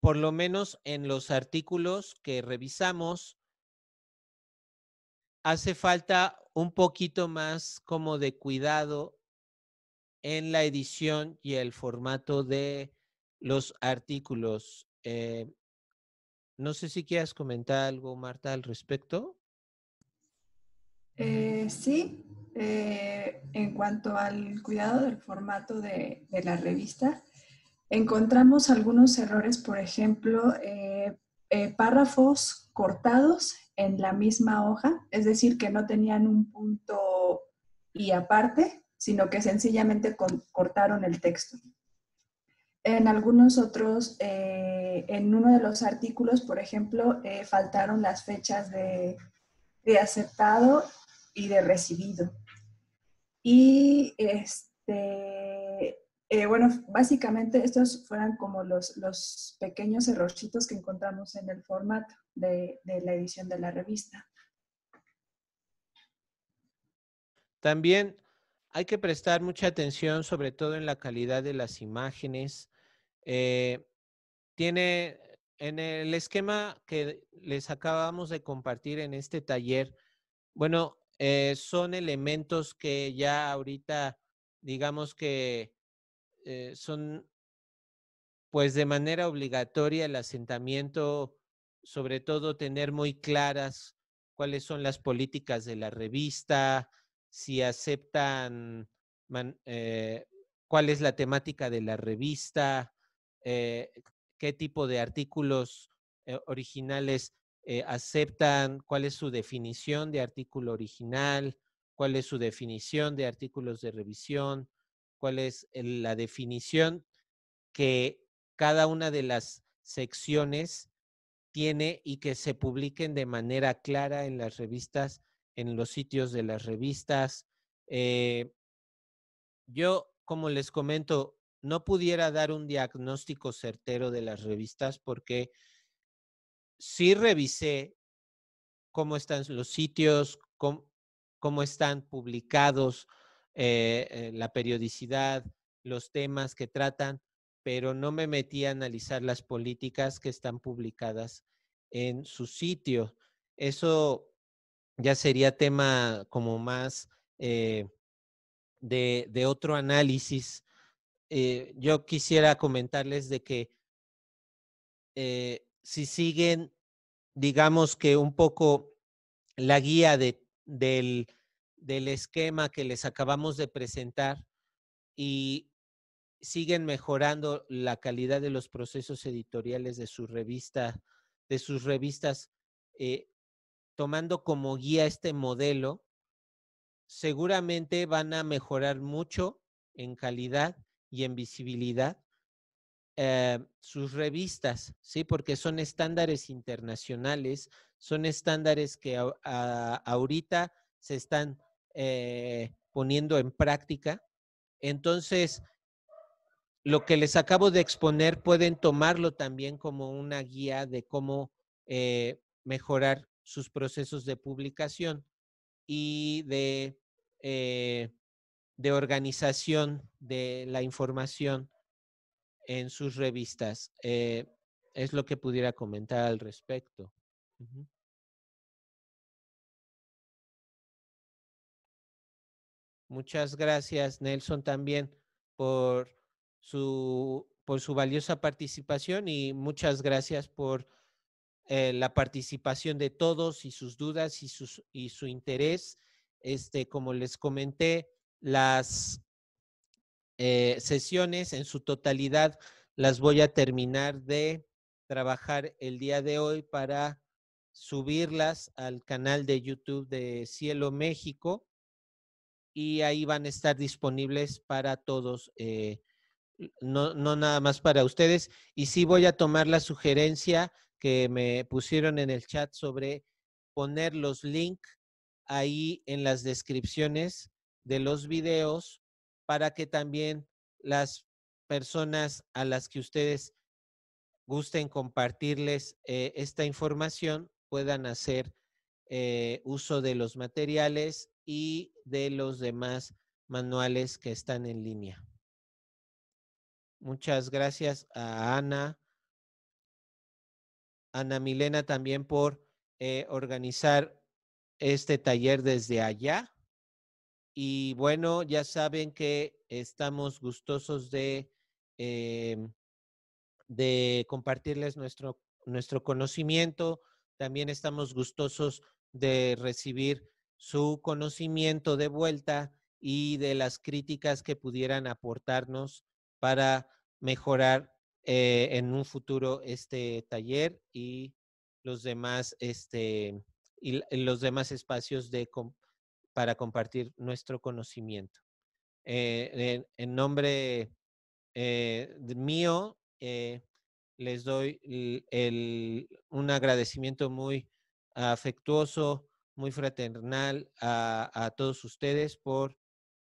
A: por lo menos en los artículos que revisamos, hace falta un poquito más como de cuidado en la edición y el formato de los artículos. Eh, no sé si quieras comentar algo, Marta, al respecto.
D: Eh, sí, eh, en cuanto al cuidado del formato de, la revista, encontramos algunos errores, por ejemplo, eh, eh, párrafos cortados en la misma hoja, es decir, que no tenían un punto y aparte, sino que sencillamente cortaron el texto. En algunos otros, en uno de los artículos, por ejemplo, faltaron las fechas de, de aceptado y de recibido. Y este, eh, bueno, básicamente estos fueron como los, los, pequeños errorcitos que encontramos en el formato de, la edición de la revista.
A: También hay que prestar mucha atención, sobre todo en la calidad de las imágenes. Eh, tiene en el esquema que les acabamos de compartir en este taller, bueno, eh, son elementos que ya ahorita, digamos que eh, son, pues de manera obligatoria el asentamiento, sobre todo tener muy claras cuáles son las políticas de la revista, si aceptan, eh, cuál es la temática de la revista, qué tipo de artículos originales eh, aceptan cuál es su definición de artículo original, cuál es su definición de artículos de revisión, cuál es la definición que cada una de las secciones tiene y que se publiquen de manera clara en las revistas, en los sitios de las revistas. Eh, yo, como les comento, no pudiera dar un diagnóstico certero de las revistas porque sí revisé cómo están los sitios, cómo, están publicados, eh, eh, la periodicidad, los temas que tratan, pero no me metí a analizar las políticas que están publicadas en su sitio. Eso ya sería tema como más eh, de, de, otro análisis. yo quisiera comentarles de que si siguen, digamos que un poco la guía del, esquema que les acabamos de presentar y siguen mejorando la calidad de los procesos editoriales de su revista, de sus revistas, eh, tomando como guía este modelo, seguramente van a mejorar mucho en calidad y en visibilidad eh, sus revistas, ¿sí? Porque son estándares internacionales, son estándares que ahorita se están eh, poniendo en práctica. Entonces, lo que les acabo de exponer pueden tomarlo también como una guía de cómo eh, mejorar sus procesos de publicación y de, de organización de la información en sus revistas. Eh, es lo que pudiera comentar al respecto. Muchas gracias, Nelson, también por su, por su valiosa participación y muchas gracias por eh, la participación de todos y sus dudas y, sus, y su interés. Este, como les comenté, las eh, sesiones en su totalidad las voy a terminar de trabajar el día de hoy para subirlas al canal de YouTube de Cielo México y ahí van a estar disponibles para todos, eh, no, no, nada más para ustedes. Y sí voy a tomar la sugerencia que me pusieron en el chat sobre poner los links ahí en las descripciones de los videos para que también las personas a las que ustedes gusten compartirles eh, esta información puedan hacer eh, uso de los materiales y de los demás manuales que están en línea. Muchas gracias a Ana, Ana Milena también por eh, organizar este taller desde allá. Y bueno, ya saben que estamos gustosos de, em, de compartirles nuestro, nuestro conocimiento. También estamos gustosos de recibir su conocimiento de vuelta y de las críticas que pudieran aportarnos para mejorar eh, en un futuro este taller y los demás, este, y los demás espacios de, para compartir nuestro conocimiento. Eh, en, nombre eh, mío, eh, les doy un agradecimiento muy afectuoso, muy fraternal a, todos ustedes por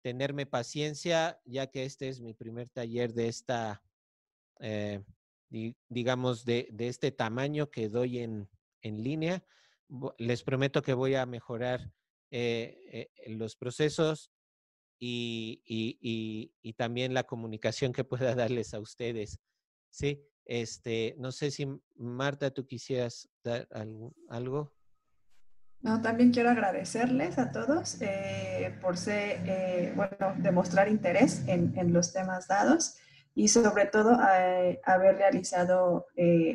A: tenerme paciencia, ya que este es mi primer taller de esta, digamos, de, este tamaño que doy en, en línea. Les prometo que voy a mejorar eh, eh, los procesos y, también la comunicación que pueda darles a ustedes. ¿sí? Este, no sé si Marta, tú quisieras dar algo.
D: No, también quiero agradecerles a todos eh, por ser, bueno, demostrar interés en, en, los temas dados y sobre todo haber realizado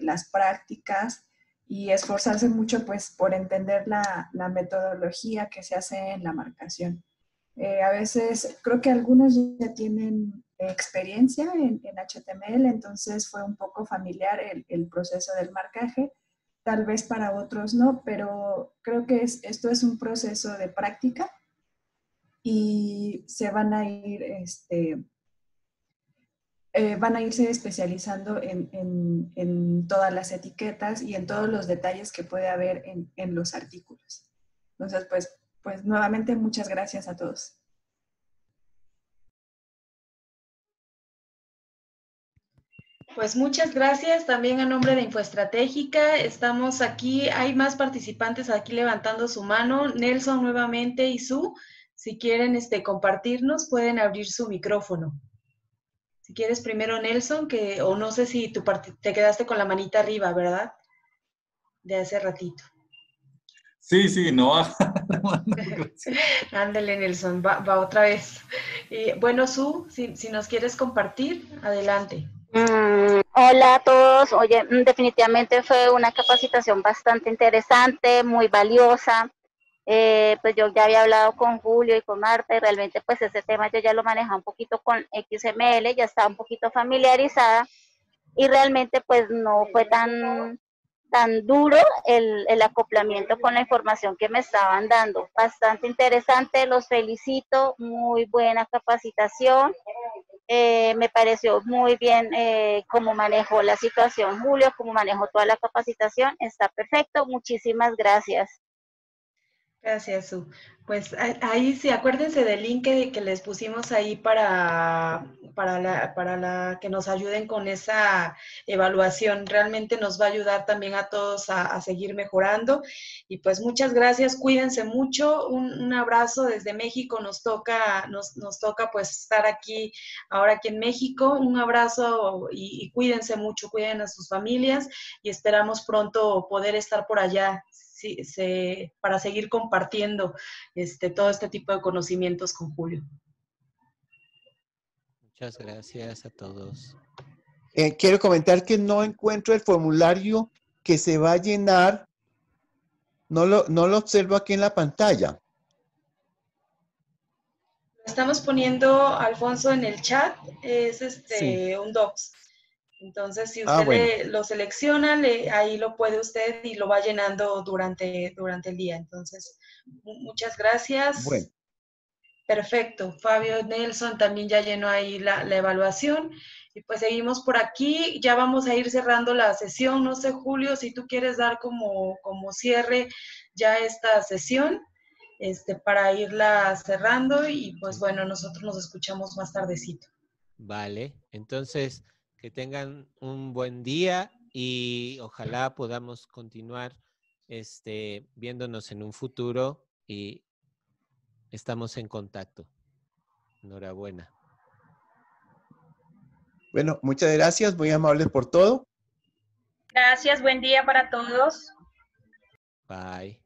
D: las prácticas y esforzarse mucho pues por entender la, la metodología que se hace en la marcación. Eh, a veces creo que algunos ya tienen experiencia en, en HTML, entonces fue un poco familiar el, el, proceso del marcaje, tal vez para otros no, pero creo que es, esto es un proceso de práctica y se van a ir este, eh, van a irse especializando en, en, en, todas las etiquetas y en todos los detalles que puede haber en, en los artículos. Entonces, pues, pues
B: nuevamente muchas gracias a todos. Pues muchas gracias también a nombre de Infoestratégica.
D: Estamos aquí, hay más participantes aquí levantando su mano. Nelson nuevamente y Su, si quieren este, compartirnos, pueden abrir su micrófono. Si quieres primero Nelson, que o no sé si tu te quedaste con la manita arriba, ¿verdad? De hace ratito.
G: Sí, sí, no.
D: Ándale, Nelson, va, otra vez. Y, bueno, Su, si, si, nos quieres
C: compartir, adelante. Mm, hola a todos. Oye, mm, definitivamente fue una capacitación bastante interesante, muy valiosa. Eh, pues yo ya había hablado con Julio y con Marta y realmente pues ese tema yo ya lo manejaba un poquito con XML, ya estaba un poquito familiarizada y realmente pues no fue tan, tan duro el, acoplamiento con la información que me estaban dando. Bastante interesante, los felicito, muy buena capacitación. Eh, me pareció muy bien eh, cómo manejó la situación Julio, cómo manejó toda la capacitación, está perfecto, muchísimas gracias.
D: Gracias, Su. Pues ahí sí, acuérdense del link que, les pusimos ahí para, para, la, para la, que nos ayuden con esa evaluación. Realmente nos va a ayudar también a todos a, seguir mejorando. Y pues muchas gracias, cuídense mucho. Un, abrazo desde México, nos toca, nos, nos, toca pues estar aquí ahora aquí en México. Un abrazo y, y cuídense mucho, cuiden a sus familias y esperamos pronto poder estar por allá se, para seguir compartiendo este, todo este tipo de conocimientos con Julio.
A: Muchas gracias a todos.
F: Eh, quiero comentar que no encuentro el formulario que se va a llenar. No lo, no lo observo aquí en la pantalla.
D: Lo estamos poniendo, Alfonso, en el chat. Es este, un DOCS. Entonces, si ah, usted lo selecciona, le, ahí lo puede usted y lo va llenando durante, durante el día. Entonces, muchas gracias. Bueno. Perfecto. Fabio Nelson también ya llenó ahí la, evaluación. Y pues seguimos por aquí. Ya vamos a ir cerrando la sesión. No sé, Julio, si tú quieres dar como, como cierre ya esta sesión este, para irla cerrando. Y pues bueno, nosotros nos escuchamos más tardecito.
A: Vale. Entonces que tengan un buen día y ojalá podamos continuar este, viéndonos en un futuro y estamos en contacto. Enhorabuena. Bueno, muchas gracias, muy amables por todo.
C: Gracias, buen día para
B: todos. Bye.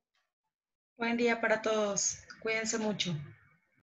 B: Buen día para todos. Cuídense mucho.